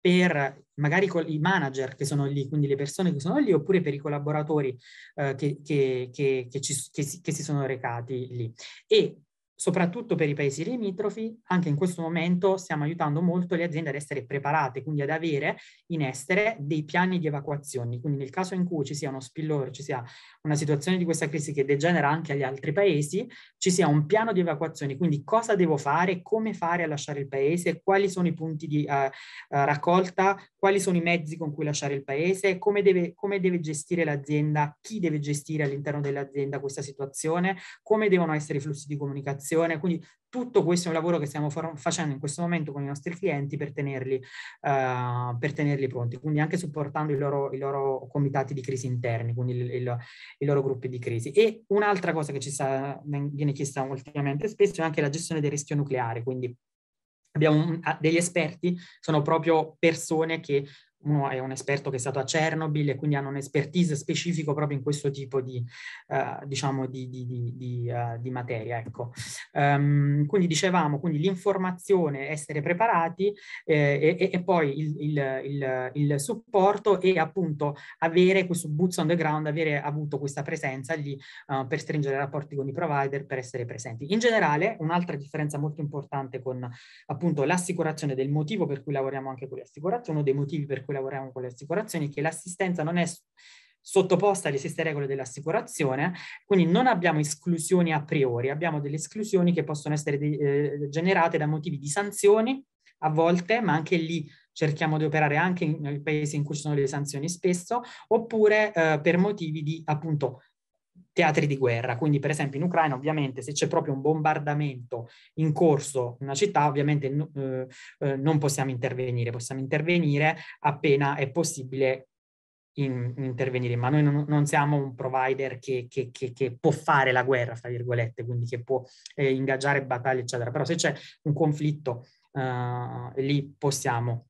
per magari i manager che sono lì, quindi le persone che sono lì, oppure per i collaboratori eh, che, che, che, ci, si, che, si, sono recati lì. E soprattutto per i paesi limitrofi, anche in questo momento stiamo aiutando molto le aziende ad essere preparate, quindi ad avere in estere dei piani di evacuazione. Quindi nel caso in cui ci sia uno spillover, ci sia una situazione di questa crisi che degenera anche agli altri paesi, ci sia un piano di evacuazione, quindi cosa devo fare, come fare a lasciare il paese, quali sono i punti di uh, uh, raccolta, quali sono i mezzi con cui lasciare il paese, come deve, come deve gestire l'azienda, chi deve gestire all'interno dell'azienda questa situazione, come devono essere i flussi di comunicazione formazione, quindi tutto questo è un lavoro che stiamo for- facendo in questo momento con i nostri clienti per tenerli, uh, per tenerli pronti, quindi anche supportando i loro, i loro, comitati di crisi interni, quindi il, il, i loro gruppi di crisi. E un'altra cosa che ci sta, viene chiesta ultimamente spesso è anche la gestione del rischio nucleare, quindi abbiamo un, degli esperti, sono proprio persone che uno è un esperto che è stato a Chernobyl e quindi hanno un'expertise specifico proprio in questo tipo di, uh, diciamo di, di, uh, di materia. Ecco. Um, quindi dicevamo, quindi l'informazione, essere preparati eh, e, e, poi il, il, il, il, supporto e appunto avere questo boots on the ground, avere avuto questa presenza lì uh, per stringere rapporti con i provider, per essere presenti. In generale, un'altra differenza molto importante con appunto l'assicurazione del motivo per cui lavoriamo anche con le assicurazioni, uno dei motivi per cui cui lavoriamo con le assicurazioni, che l'assistenza non è sottoposta alle stesse regole dell'assicurazione, quindi non abbiamo esclusioni a priori, abbiamo delle esclusioni che possono essere eh, generate da motivi di sanzioni a volte, ma anche lì cerchiamo di operare anche nei paesi in cui ci sono le sanzioni spesso, oppure eh, per motivi di appunto teatri di guerra. Quindi, per esempio, in Ucraina, ovviamente, se c'è proprio un bombardamento in corso in una città, ovviamente eh, eh, non possiamo intervenire, possiamo intervenire appena è possibile in, intervenire, ma noi non, non siamo un provider che, che, che, che, può fare la guerra, fra virgolette, quindi che può eh, ingaggiare battaglie, eccetera. Però se c'è un conflitto, eh, lì possiamo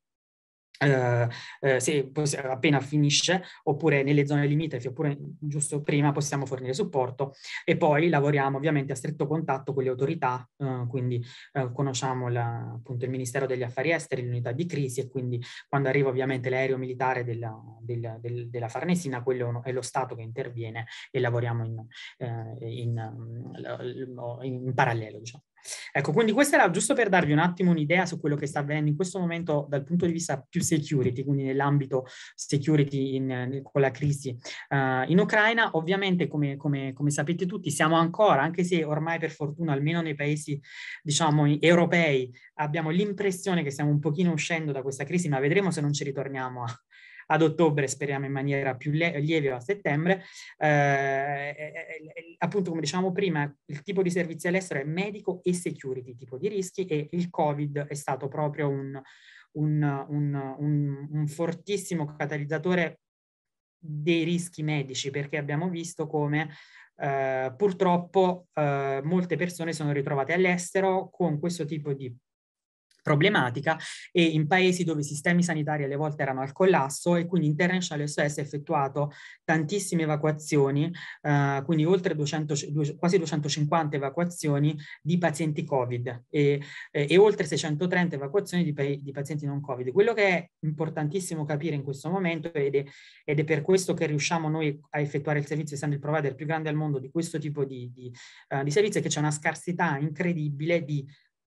eh, eh, se poss- appena finisce, oppure nelle zone limitrofi, oppure giusto prima possiamo fornire supporto e poi lavoriamo ovviamente a stretto contatto con le autorità, eh, quindi eh, conosciamo la, appunto il Ministero degli Affari Esteri, l'unità di crisi e quindi quando arriva ovviamente l'aereo militare della, della, del, della Farnesina, quello è lo Stato che interviene e lavoriamo in, eh, in, mm, in parallelo. Diciamo. Ecco, quindi questo era giusto per darvi un attimo un'idea su quello che sta avvenendo in questo momento dal punto di vista più security, quindi nell'ambito security in, in, con la crisi uh, in Ucraina. Ovviamente, come, come, come, sapete tutti, siamo ancora, anche se ormai per fortuna, almeno nei paesi, diciamo, europei, abbiamo l'impressione che stiamo un pochino uscendo da questa crisi, ma vedremo se non ci ritorniamo a, ad ottobre speriamo in maniera più lieve o a settembre. Eh, eh, eh, eh appunto, come dicevamo prima, il tipo di servizi all'estero è medico e security, tipo di rischi, e il Covid è stato proprio un, un, un, un fortissimo catalizzatore dei rischi medici, perché abbiamo visto come eh, purtroppo eh, molte persone sono ritrovate all'estero con questo tipo di problematica e in paesi dove i sistemi sanitari alle volte erano al collasso e quindi International SOS ha effettuato tantissime evacuazioni, eh, quindi oltre 200, quasi 250 evacuazioni di pazienti Covid e, e, e oltre 630 evacuazioni di, di, pazienti non Covid. Quello che è importantissimo capire in questo momento ed è, ed è, per questo che riusciamo noi a effettuare il servizio essendo il provider più grande al mondo di questo tipo di, di, uh, di servizio è che c'è una scarsità incredibile di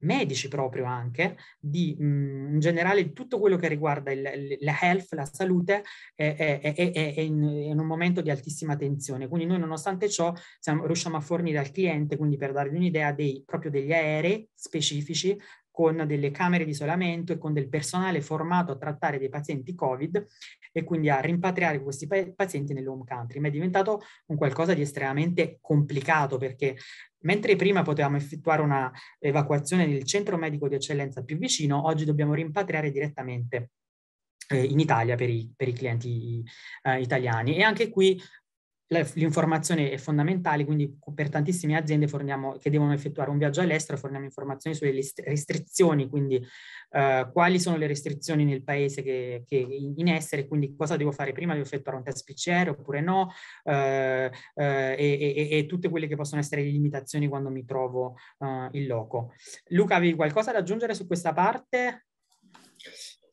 medici proprio anche, di mh, in generale tutto quello che riguarda il, la health, la salute, è, è, è, è, in, un momento di altissima tensione. Quindi noi nonostante ciò siamo, riusciamo a fornire al cliente, quindi per dargli un'idea dei, proprio degli aerei specifici con delle camere di isolamento e con del personale formato a trattare dei pazienti Covid e quindi a rimpatriare questi pa- pazienti nell'home country, ma è diventato un qualcosa di estremamente complicato perché mentre prima potevamo effettuare una evacuazione nel centro medico di eccellenza più vicino, oggi dobbiamo rimpatriare direttamente eh, in Italia per i, per i clienti uh, italiani. E anche qui l'informazione è fondamentale, quindi per tantissime aziende forniamo, che devono effettuare un viaggio all'estero forniamo informazioni sulle restrizioni, quindi eh, quali sono le restrizioni nel paese che, che, in essere, quindi cosa devo fare prima, devo effettuare un test PCR oppure no, eh, eh, e, e, e, tutte quelle che possono essere le limitazioni quando mi trovo eh, in loco. Luca, avevi qualcosa da aggiungere su questa parte?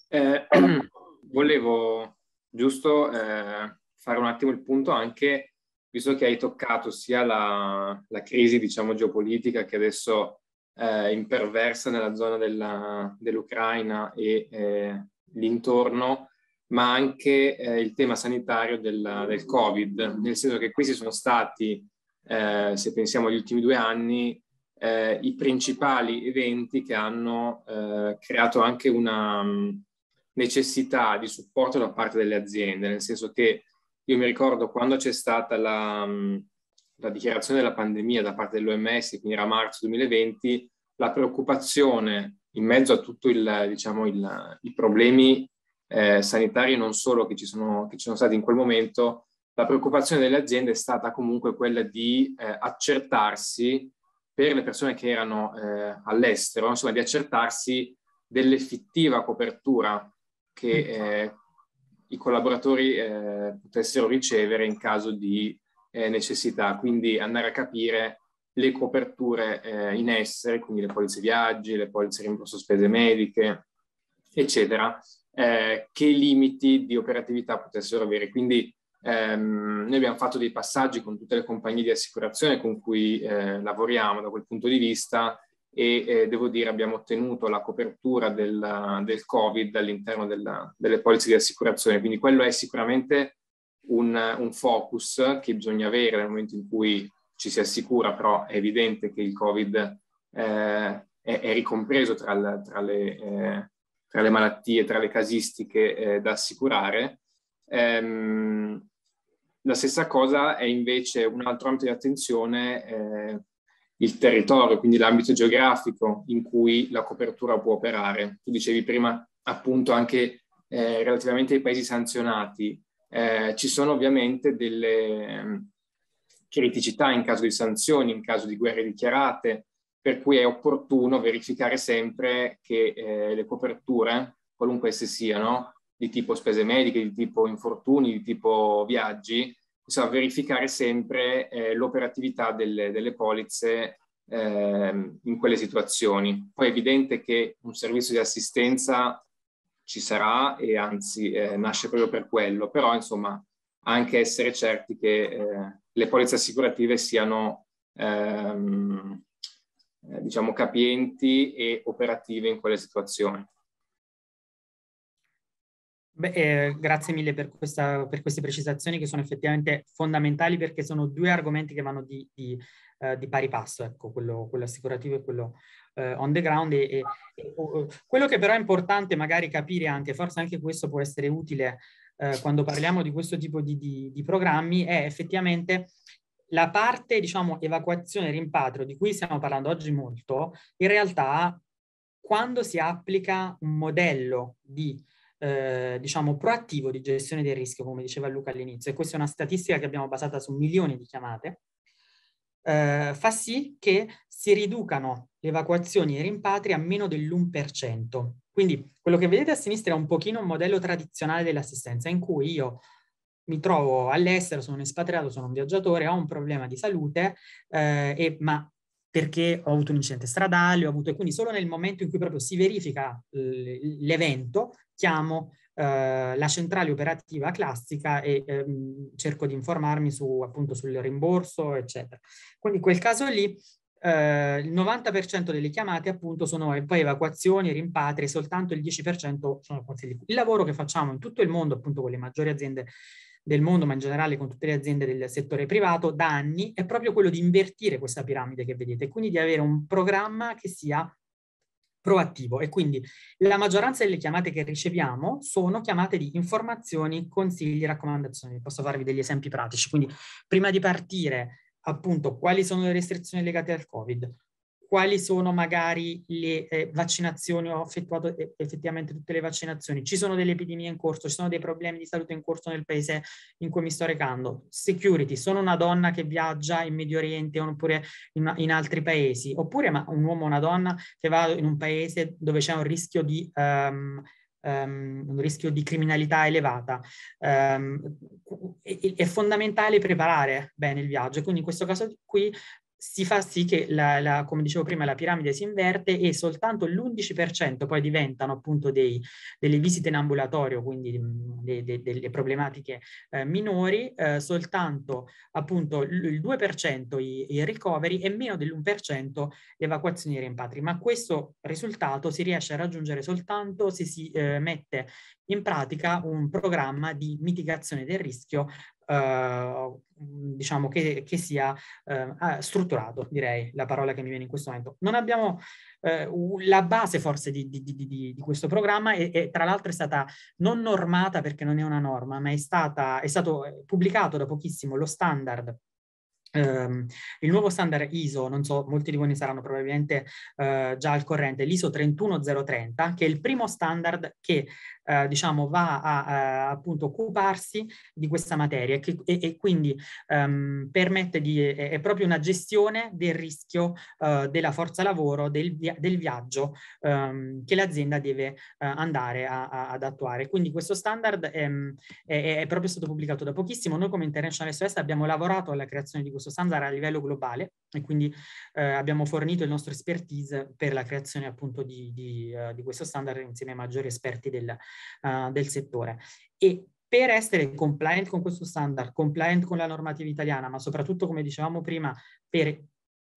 Eh, volevo giusto eh, fare un attimo il punto anche visto che hai toccato sia la, la crisi diciamo, geopolitica che adesso eh, imperversa nella zona della, dell'Ucraina e eh, l'intorno, ma anche eh, il tema sanitario del, del, Covid, nel senso che qui si sono stati, eh, se pensiamo agli ultimi due anni, eh, i principali eventi che hanno eh, creato anche una mm, necessità di supporto da parte delle aziende, nel senso che io mi ricordo quando c'è stata la, mm, la dichiarazione della pandemia da parte dell'OMS, quindi era marzo 2020, la preoccupazione in mezzo a tutti diciamo, i problemi eh, sanitari, non solo che ci, sono, che ci, sono, stati in quel momento, la preoccupazione delle aziende è stata comunque quella di eh, accertarsi per le persone che erano eh, all'estero, insomma, di accertarsi dell'effettiva copertura che, mm. eh, i collaboratori eh, potessero ricevere in caso di eh, necessità, quindi andare a capire le coperture eh, in essere, quindi le polizze viaggi, le polizze rimborso spese mediche, eccetera, eh, che limiti di operatività potessero avere. Quindi ehm, noi abbiamo fatto dei passaggi con tutte le compagnie di assicurazione con cui eh, lavoriamo da quel punto di vista, e eh, devo dire abbiamo ottenuto la copertura del, del Covid all'interno della, delle polizze di assicurazione, quindi quello è sicuramente un, un, focus che bisogna avere nel momento in cui ci si assicura, però è evidente che il Covid eh, è, è, ricompreso tra, la, tra, le, eh, tra, le, malattie, tra le casistiche eh, da assicurare. Ehm, la stessa cosa è invece un altro ambito di attenzione eh, il territorio, quindi l'ambito geografico in cui la copertura può operare. Tu dicevi prima appunto anche eh, relativamente ai paesi sanzionati, eh, ci sono ovviamente delle mm, criticità in caso di sanzioni, in caso di guerre dichiarate, per cui è opportuno verificare sempre che eh, le coperture, qualunque esse siano, di tipo spese mediche, di tipo infortuni, di tipo viaggi, possiamo verificare sempre eh, l'operatività delle, delle polizze eh, in quelle situazioni. Poi è evidente che un servizio di assistenza ci sarà e anzi eh, nasce proprio per quello, però insomma anche essere certi che eh, le polizze assicurative siano ehm, eh, diciamo capienti e operative in quelle situazioni. Beh, eh, grazie mille per, questa, per, queste precisazioni che sono effettivamente fondamentali perché sono due argomenti che vanno di, di, eh, di pari passo, ecco, quello, quello, assicurativo e quello eh, on the ground. E, e, e, quello che però è importante magari capire anche, forse anche questo può essere utile eh, quando parliamo di questo tipo di, di programmi, è effettivamente la parte, diciamo, evacuazione rimpatrio di cui stiamo parlando oggi molto, in realtà quando si applica un modello di eh, diciamo, proattivo di gestione del rischio, come diceva Luca all'inizio, e questa è una statistica che abbiamo basata su milioni di chiamate, eh, fa sì che si riducano le evacuazioni e i rimpatri a meno dell'1%. Quindi quello che vedete a sinistra è un pochino un modello tradizionale dell'assistenza, in cui io mi trovo all'estero, sono un espatriato, sono un viaggiatore, ho un problema di salute, eh, e, ma perché ho avuto un incidente stradale, ho avuto, e quindi solo nel momento in cui proprio si verifica l'evento, chiamo eh, la centrale operativa classica e ehm, cerco di informarmi su, appunto sul rimborso, eccetera. Quindi in quel caso lì eh, il 90% delle chiamate appunto sono poi evacuazioni, rimpatri, soltanto il 10% sono consigli. Il lavoro che facciamo in tutto il mondo appunto con le maggiori aziende del mondo, ma in generale con tutte le aziende del settore privato da anni, è proprio quello di invertire questa piramide che vedete, quindi di avere un programma che sia proattivo e quindi la maggioranza delle chiamate che riceviamo sono chiamate di informazioni, consigli, raccomandazioni. Posso farvi degli esempi pratici, quindi prima di partire appunto quali sono le restrizioni legate al Covid, quali sono magari le eh, vaccinazioni, ho effettuato eh, effettivamente tutte le vaccinazioni, ci sono delle epidemie in corso, ci sono dei problemi di salute in corso nel paese in cui mi sto recando, security, sono una donna che viaggia in Medio Oriente oppure in, in altri paesi, oppure ma un uomo o una donna che va in un paese dove c'è un rischio di... Um, Um, un rischio di criminalità elevata. Um, ehm, è, è, fondamentale preparare bene il viaggio, quindi in questo caso qui si fa sì che, la, la, come dicevo prima, la piramide si inverte e soltanto l'11% poi diventano appunto dei, delle visite in ambulatorio, quindi mm, de, de, delle problematiche eh, minori, eh, soltanto appunto il 2% i, i, ricoveri e meno dell'1% le evacuazioni e rimpatri. Ma questo risultato si riesce a raggiungere soltanto se si eh, mette in pratica un programma di mitigazione del rischio eh, diciamo che, che sia eh, ah, strutturato, direi la parola che mi viene in questo momento. Non abbiamo eh, la base forse di, di, di, di questo programma e, e, tra l'altro è stata non normata perché non è una norma, ma è, stata, è stato eh, pubblicato da pochissimo lo standard Um, il nuovo standard ISO, non so, molti di voi ne saranno probabilmente uh, già al corrente, l'ISO 31030, che è il primo standard che eh, diciamo, va a, a eh, appunto, occuparsi di questa materia che, e, e, quindi ehm, permette di, è, è, proprio una gestione del rischio eh, della forza lavoro, del, del viaggio ehm, che l'azienda deve eh, andare a, a, ad attuare. Quindi questo standard ehm, è, è, proprio stato pubblicato da pochissimo. Noi come International SOS abbiamo lavorato alla creazione di questo standard a livello globale e quindi eh, abbiamo fornito il nostro expertise per la creazione appunto di, di, uh, di questo standard insieme ai maggiori esperti del, uh, del settore. E per essere compliant con questo standard, compliant con la normativa italiana, ma soprattutto, come dicevamo prima, per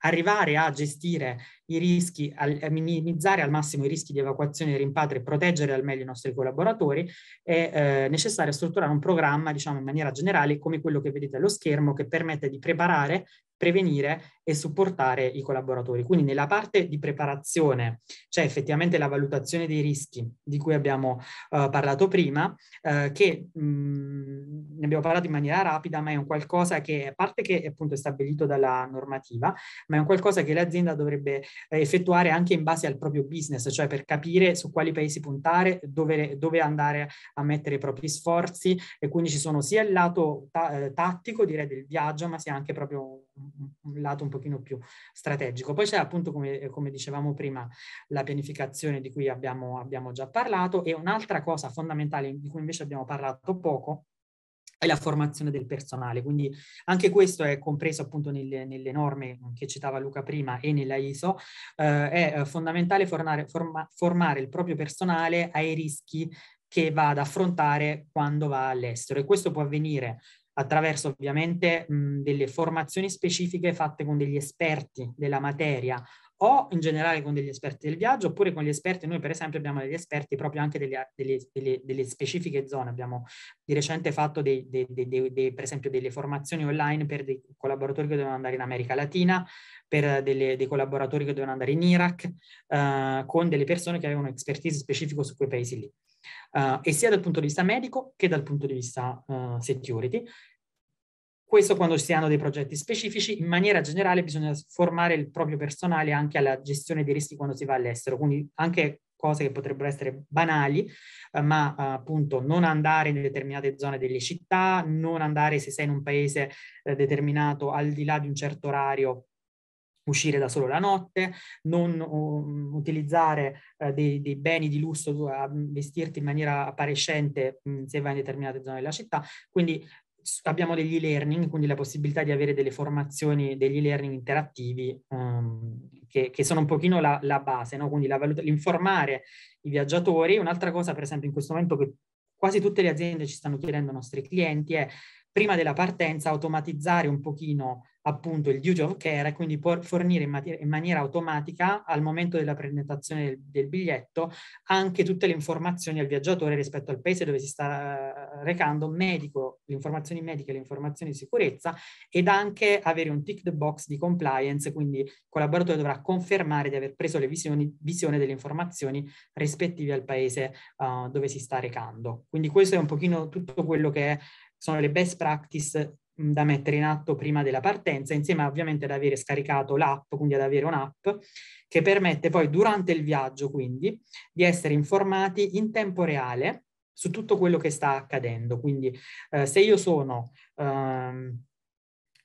arrivare a gestire i rischi, a minimizzare al massimo i rischi di evacuazione e rimpatrio e proteggere al meglio i nostri collaboratori, è eh, necessario strutturare un programma, diciamo in maniera generale, come quello che vedete allo schermo, che permette di preparare, prevenire e supportare i collaboratori. Quindi nella parte di preparazione c'è cioè effettivamente la valutazione dei rischi di cui abbiamo uh, parlato prima, uh, che mh, mm, ne abbiamo parlato in maniera rapida, ma è un qualcosa che, a parte che appunto è stabilito dalla normativa, ma è un qualcosa che l'azienda dovrebbe eh, effettuare anche in base al proprio business, cioè per capire su quali paesi puntare, dove, dove andare a mettere i propri sforzi e quindi ci sono sia il lato ta- tattico, direi, del viaggio, ma sia anche proprio un lato un pochino più strategico. Poi c'è appunto, come, eh, come dicevamo prima, la pianificazione di cui abbiamo, abbiamo già parlato e un'altra cosa fondamentale di cui invece abbiamo parlato poco è la formazione del personale, quindi anche questo è compreso appunto nelle, nelle norme che citava Luca prima e nella ISO, eh, è eh, fondamentale formare, forma, formare il proprio personale ai rischi che va ad affrontare quando va all'estero e questo può avvenire attraverso ovviamente mh, delle formazioni specifiche fatte con degli esperti della materia o in generale con degli esperti del viaggio oppure con gli esperti, noi per esempio abbiamo degli esperti proprio anche delle, delle, delle, delle specifiche zone, abbiamo di recente fatto dei, dei, dei, per esempio delle formazioni online per dei collaboratori che dovevano andare in America Latina, per dei collaboratori che dovevano andare in Iraq, eh, con delle persone che avevano expertise specifico su quei paesi lì uh, e sia dal punto di vista medico che dal punto di vista uh, security. Questo quando si hanno dei progetti specifici, in maniera generale bisogna formare il proprio personale anche alla gestione dei rischi quando si va all'estero, quindi anche cose che potrebbero essere banali, eh, ma eh, appunto non andare in determinate zone delle città, non andare se sei in un paese eh, determinato al di là di un certo orario uscire da solo la notte, non um, utilizzare uh, dei, dei, beni di lusso, uh, vestirti in maniera appariscente mh, mm, se vai in determinate zone della città. Quindi abbiamo degli e-learning, quindi la possibilità di avere delle formazioni, degli e-learning interattivi um, che, che, sono un pochino la, la base, no? quindi la valuta, l'informare i viaggiatori. Un'altra cosa, per esempio, in questo momento che quasi tutte le aziende ci stanno chiedendo ai nostri clienti è prima della partenza automatizzare un pochino appunto il duty of care e quindi fornire in, in, maniera automatica al momento della prenotazione del, del, biglietto anche tutte le informazioni al viaggiatore rispetto al paese dove si sta eh, recando, medico, le informazioni mediche, le informazioni di sicurezza ed anche avere un tick the box di compliance, quindi il collaboratore dovrà confermare di aver preso le visioni, visione delle informazioni rispettive al paese uh, dove si sta recando. Quindi questo è un pochino tutto quello che è sono le best practice da mettere in atto prima della partenza, insieme ovviamente ad avere scaricato l'app, quindi ad avere un'app che permette poi durante il viaggio quindi di essere informati in tempo reale su tutto quello che sta accadendo. Quindi eh, se io sono ehm,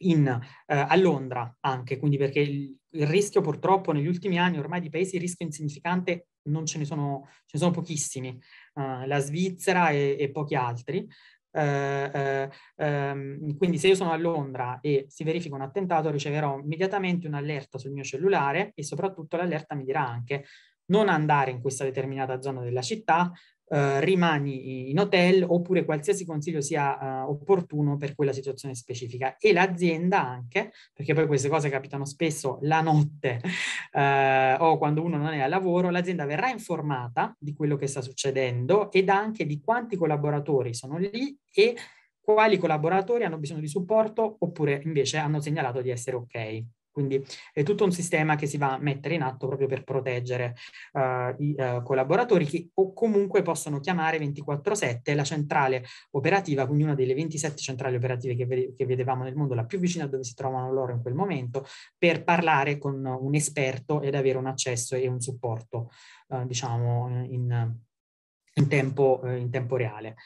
in, eh, a Londra anche, quindi perché il, il, rischio purtroppo negli ultimi anni ormai di paesi il rischio insignificante non ce ne sono, ce ne sono pochissimi, uh, la Svizzera e, e pochi altri, eh, eh, ehm, quindi se io sono a Londra e si verifica un attentato riceverò immediatamente un'allerta sul mio cellulare e soprattutto l'allerta mi dirà anche non andare in questa determinata zona della città, eh, rimani in hotel oppure qualsiasi consiglio sia eh, opportuno per quella situazione specifica. E l'azienda anche, perché poi queste cose capitano spesso la notte eh, o quando uno non è al lavoro, l'azienda verrà informata di quello che sta succedendo ed anche di quanti collaboratori sono lì e quali collaboratori hanno bisogno di supporto oppure invece hanno segnalato di essere ok. Quindi è tutto un sistema che si va a mettere in atto proprio per proteggere uh, i uh, collaboratori che o comunque possono chiamare 24-7 la centrale operativa, quindi una delle 27 centrali operative che, ve- che vedevamo nel mondo, la più vicina a dove si trovano loro in quel momento, per parlare con un esperto ed avere un accesso e un supporto, uh, diciamo, in, in tempo, eh, in tempo reale.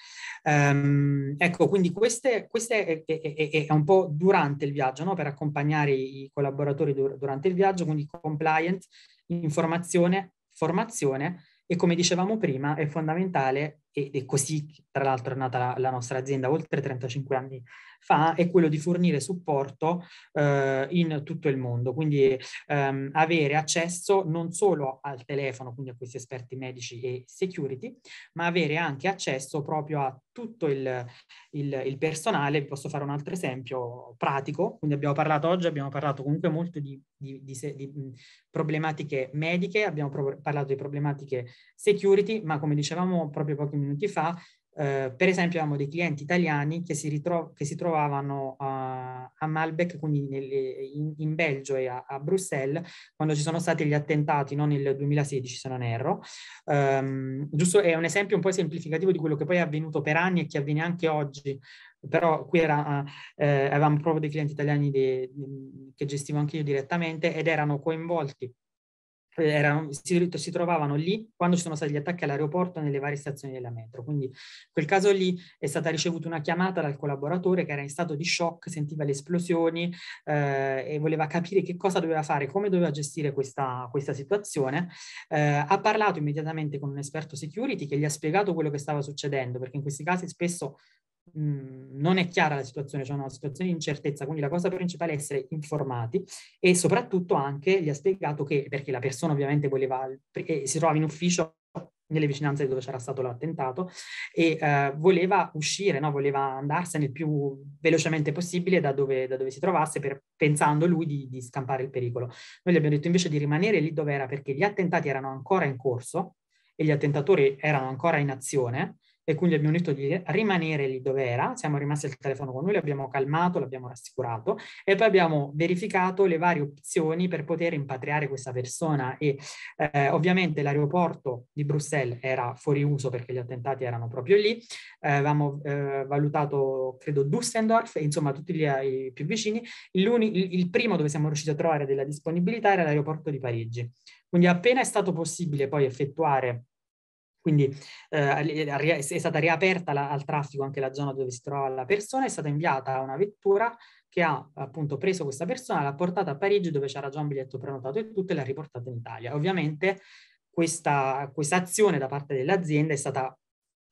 Um, ecco, quindi queste, queste è, è, è, è, un po' durante il viaggio, no? per accompagnare i collaboratori dur- durante il viaggio, quindi compliant, informazione, formazione e come dicevamo prima è fondamentale e, e così tra l'altro è nata la, la, nostra azienda oltre 35 anni fa, è quello di fornire supporto eh, in tutto il mondo, quindi ehm, avere accesso non solo al telefono, quindi a questi esperti medici e security, ma avere anche accesso proprio a tutto il, il, il personale. Vi posso fare un altro esempio pratico, quindi abbiamo parlato oggi, abbiamo parlato comunque molto di, di, di, di problematiche mediche, abbiamo pro- parlato di problematiche security, ma come dicevamo proprio pochi minuti fa, eh, per esempio avevamo dei clienti italiani che si, ritro- che si trovavano a, a Malbec, quindi nelle, in, in, Belgio e a, a, Bruxelles, quando ci sono stati gli attentati, non nel 2016 se non erro. Um, giusto, è un esempio un po' semplificativo di quello che poi è avvenuto per anni e che avviene anche oggi, però qui era, eh, avevamo proprio dei clienti italiani de, de, che gestivo anche io direttamente ed erano coinvolti erano, si, si, trovavano lì quando ci sono stati gli attacchi all'aeroporto nelle varie stazioni della metro. Quindi in quel caso lì è stata ricevuta una chiamata dal collaboratore che era in stato di shock, sentiva le esplosioni eh, e voleva capire che cosa doveva fare, come doveva gestire questa, questa situazione. Eh, ha parlato immediatamente con un esperto security che gli ha spiegato quello che stava succedendo, perché in questi casi spesso Mhmm, non è chiara la situazione, c'è cioè una situazione di incertezza, quindi la cosa principale è essere informati e soprattutto anche gli ha spiegato che, perché la persona ovviamente voleva, eh, si trova in ufficio nelle vicinanze dove c'era stato l'attentato e eh, voleva uscire, no? voleva andarsene il più velocemente possibile da dove, da dove si trovasse per, pensando lui di, di, scampare il pericolo. Noi gli abbiamo detto invece di rimanere lì dove era perché gli attentati erano ancora in corso e gli attentatori erano ancora in azione e quindi abbiamo detto di rimanere lì dove era, siamo rimasti al telefono con lui, l'abbiamo calmato, l'abbiamo rassicurato e poi abbiamo verificato le varie opzioni per poter impatriare questa persona e eh, ovviamente l'aeroporto di Bruxelles era fuori uso perché gli attentati erano proprio lì, eh, avevamo eh, valutato credo Düsseldorf, insomma tutti gli, eh, i più vicini, il, il primo dove siamo riusciti a trovare della disponibilità era l'aeroporto di Parigi. Quindi appena è stato possibile poi effettuare quindi eh, è stata riaperta la, al traffico anche la zona dove si trovava la persona, è stata inviata una vettura che ha appunto preso questa persona, l'ha portata a Parigi dove c'era già un biglietto prenotato e tutto e l'ha riportata in Italia. Ovviamente questa, questa azione da parte dell'azienda è stata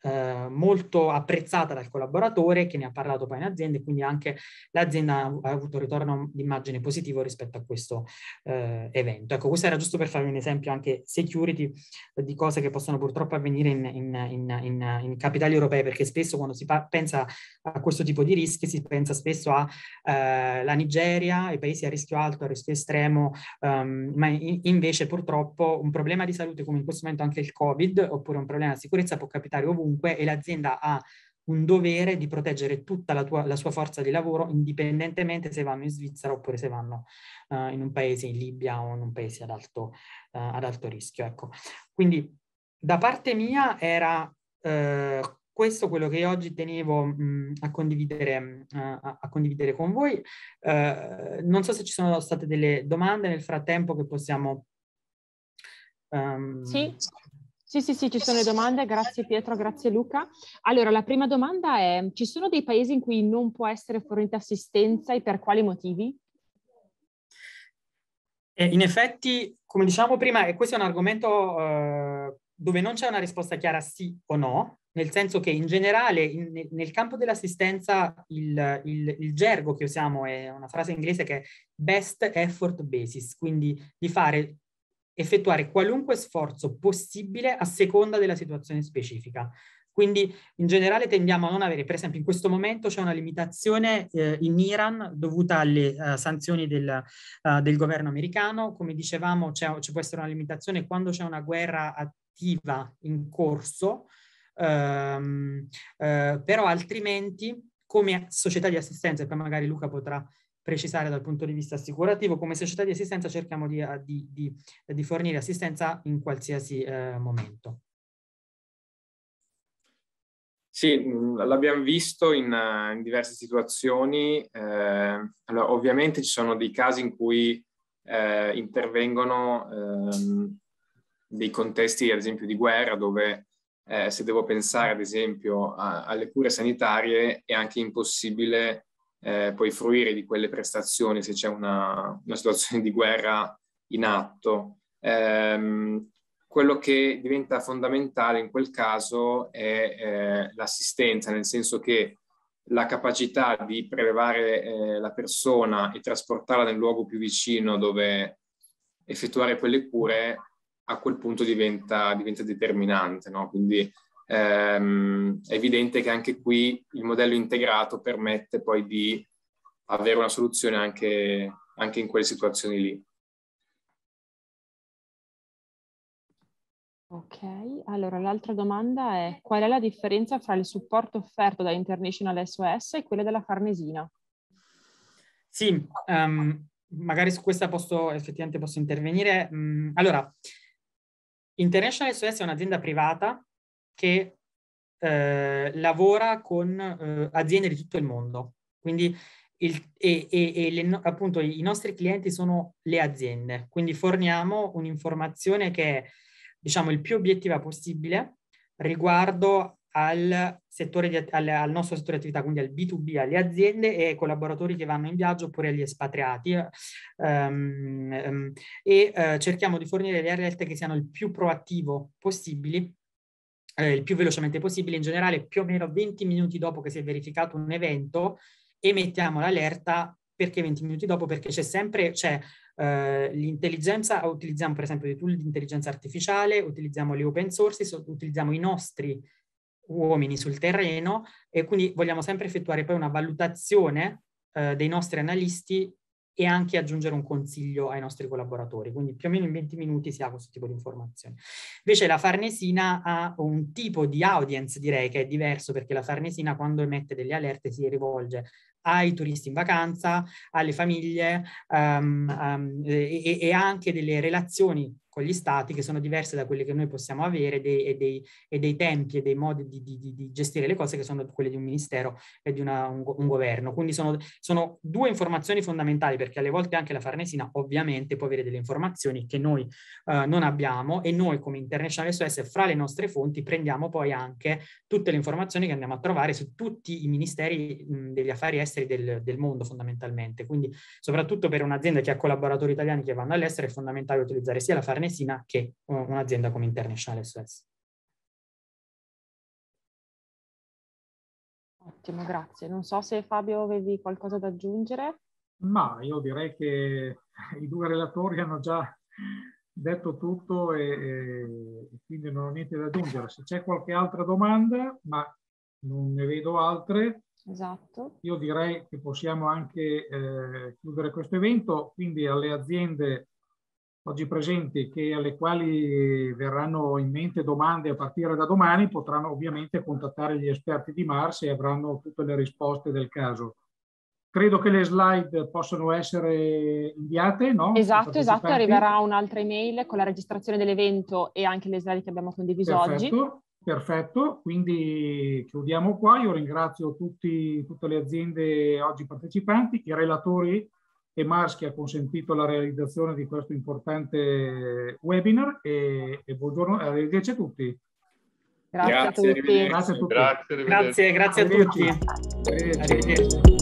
eh, molto apprezzata dal collaboratore che ne ha parlato poi in azienda e quindi anche l'azienda ha avuto un ritorno d'immagine positivo rispetto a questo eh, evento. Ecco, questo era giusto per farvi un esempio anche security eh, di cose che possono purtroppo avvenire in, in, in, in capitali europee perché spesso quando si pa- pensa a questo tipo di rischi si pensa spesso alla eh, Nigeria, i paesi a rischio alto, a rischio estremo, um, ma invece purtroppo un problema di salute come in questo momento anche il Covid oppure un problema di sicurezza può capitare ovunque ovunque e l'azienda ha un dovere di proteggere tutta la, tua, la, sua forza di lavoro indipendentemente se vanno in Svizzera oppure se vanno uh, in un paese in Libia o in un paese ad alto, uh, ad alto rischio. Ecco. Quindi da parte mia era uh, questo quello che oggi tenevo mh, a, condividere, a, a, condividere, con voi. non so se ci sono state delle domande nel frattempo che possiamo... Um, sì. Sì, sì, sì, ci sono le domande. Grazie Pietro, grazie Luca. Allora, la prima domanda è, ci sono dei paesi in cui non può essere fornita assistenza e per quali motivi? Eh, in effetti, come diciamo prima, e questo è un argomento eh, dove non c'è una risposta chiara sì o no, nel senso che in generale in, nel campo dell'assistenza il, il, il gergo che usiamo è una frase inglese che è best effort basis, quindi di fare effettuare qualunque sforzo possibile a seconda della situazione specifica. Quindi in generale tendiamo a non avere, per esempio in questo momento c'è una limitazione eh, in Iran dovuta alle uh, sanzioni del, uh, del, governo americano, come dicevamo ci può essere una limitazione quando c'è una guerra attiva in corso, ehm, eh, però altrimenti come società di assistenza, e poi magari Luca potrà precisare dal punto di vista assicurativo, come società di assistenza cerchiamo di, eh, di, di, eh, di fornire assistenza in qualsiasi eh, momento. Sì, mm, l'abbiamo visto in, eh, in, diverse situazioni. Eh, allora, ovviamente ci sono dei casi in cui eh, intervengono ehm, dei contesti, ad esempio, di guerra, dove se devo pensare, ad esempio, a, alle cure sanitarie è anche impossibile eh, poi fruire di quelle prestazioni se c'è una, una situazione di guerra in atto. Eh, quello che diventa fondamentale in quel caso è eh, l'assistenza, nel senso che la capacità di prelevare eh, la persona e trasportarla nel luogo più vicino dove effettuare quelle cure a quel punto diventa, diventa determinante. No? Quindi ehm, è evidente che anche qui il modello integrato permette poi di avere una soluzione anche, anche in quelle situazioni lì. Ok, allora l'altra domanda è qual è la differenza fra il supporto offerto da International SOS e quello della Farnesina? Sì, um, magari su questa posso, effettivamente posso intervenire. Mm, allora, International SOS è un'azienda privata che eh, lavora con eh, aziende di tutto il mondo. Quindi il, e, e, e le, appunto i nostri clienti sono le aziende, quindi forniamo un'informazione che è diciamo il più obiettiva possibile riguardo al, settore di, al, al, nostro settore di attività, quindi al B2B, alle aziende e ai collaboratori che vanno in viaggio oppure agli espatriati um, um, e uh, cerchiamo di fornire le alerte che siano il più proattivo possibili eh, il più velocemente possibile, in generale più o meno 20 minuti dopo che si è verificato un evento, emettiamo l'allerta perché 20 minuti dopo? Perché c'è sempre, c'è cioè, eh, l'intelligenza, utilizziamo per esempio dei tool di intelligenza artificiale, utilizziamo le open source, utilizziamo i nostri uomini sul terreno e quindi vogliamo sempre effettuare poi una valutazione eh, dei nostri analisti e anche aggiungere un consiglio ai nostri collaboratori. Quindi più o meno in 20 minuti si ha questo tipo di informazione. Invece la Farnesina ha un tipo di audience, direi, che è diverso perché la Farnesina quando emette delle allerte si rivolge ai turisti in vacanza, alle famiglie um, um, e, e anche delle relazioni con gli stati che sono diverse da quelle che noi possiamo avere e dei, e dei, e dei tempi e dei modi di, di, di, gestire le cose che sono quelle di un ministero e di una, un, un, governo. Quindi sono, sono, due informazioni fondamentali perché alle volte anche la Farnesina ovviamente può avere delle informazioni che noi uh, non abbiamo e noi come International SOS fra le nostre fonti prendiamo poi anche tutte le informazioni che andiamo a trovare su tutti i ministeri mh, degli affari esteri del, del mondo fondamentalmente. Quindi soprattutto per un'azienda che ha collaboratori italiani che vanno all'estero è fondamentale utilizzare sia la Farnesina Farnesina che un'azienda come International SOS. Ottimo, grazie. Non so se Fabio avevi qualcosa da aggiungere. Ma io direi che i due relatori hanno già detto tutto e, e, quindi non ho niente da aggiungere. Se c'è qualche altra domanda, ma non ne vedo altre, esatto. io direi che possiamo anche eh, chiudere questo evento. Quindi alle aziende oggi presenti che alle quali verranno in mente domande a partire da domani potranno ovviamente contattare gli esperti di Mars e avranno tutte le risposte del caso. Credo che le slide possano essere inviate, no? Esatto, esatto, arriverà un'altra email con la registrazione dell'evento e anche le slide che abbiamo condiviso Perfetto. oggi. Perfetto, quindi chiudiamo qua. Io ringrazio tutti, tutte le aziende oggi partecipanti, i relatori e Marschi ha consentito la realizzazione di questo importante webinar e, e buongiorno, arrivederci a tutti. Grazie, grazie a tutti. Grazie a tutti. Grazie, grazie a tutti. Arrivederci. Arrivederci. Arrivederci.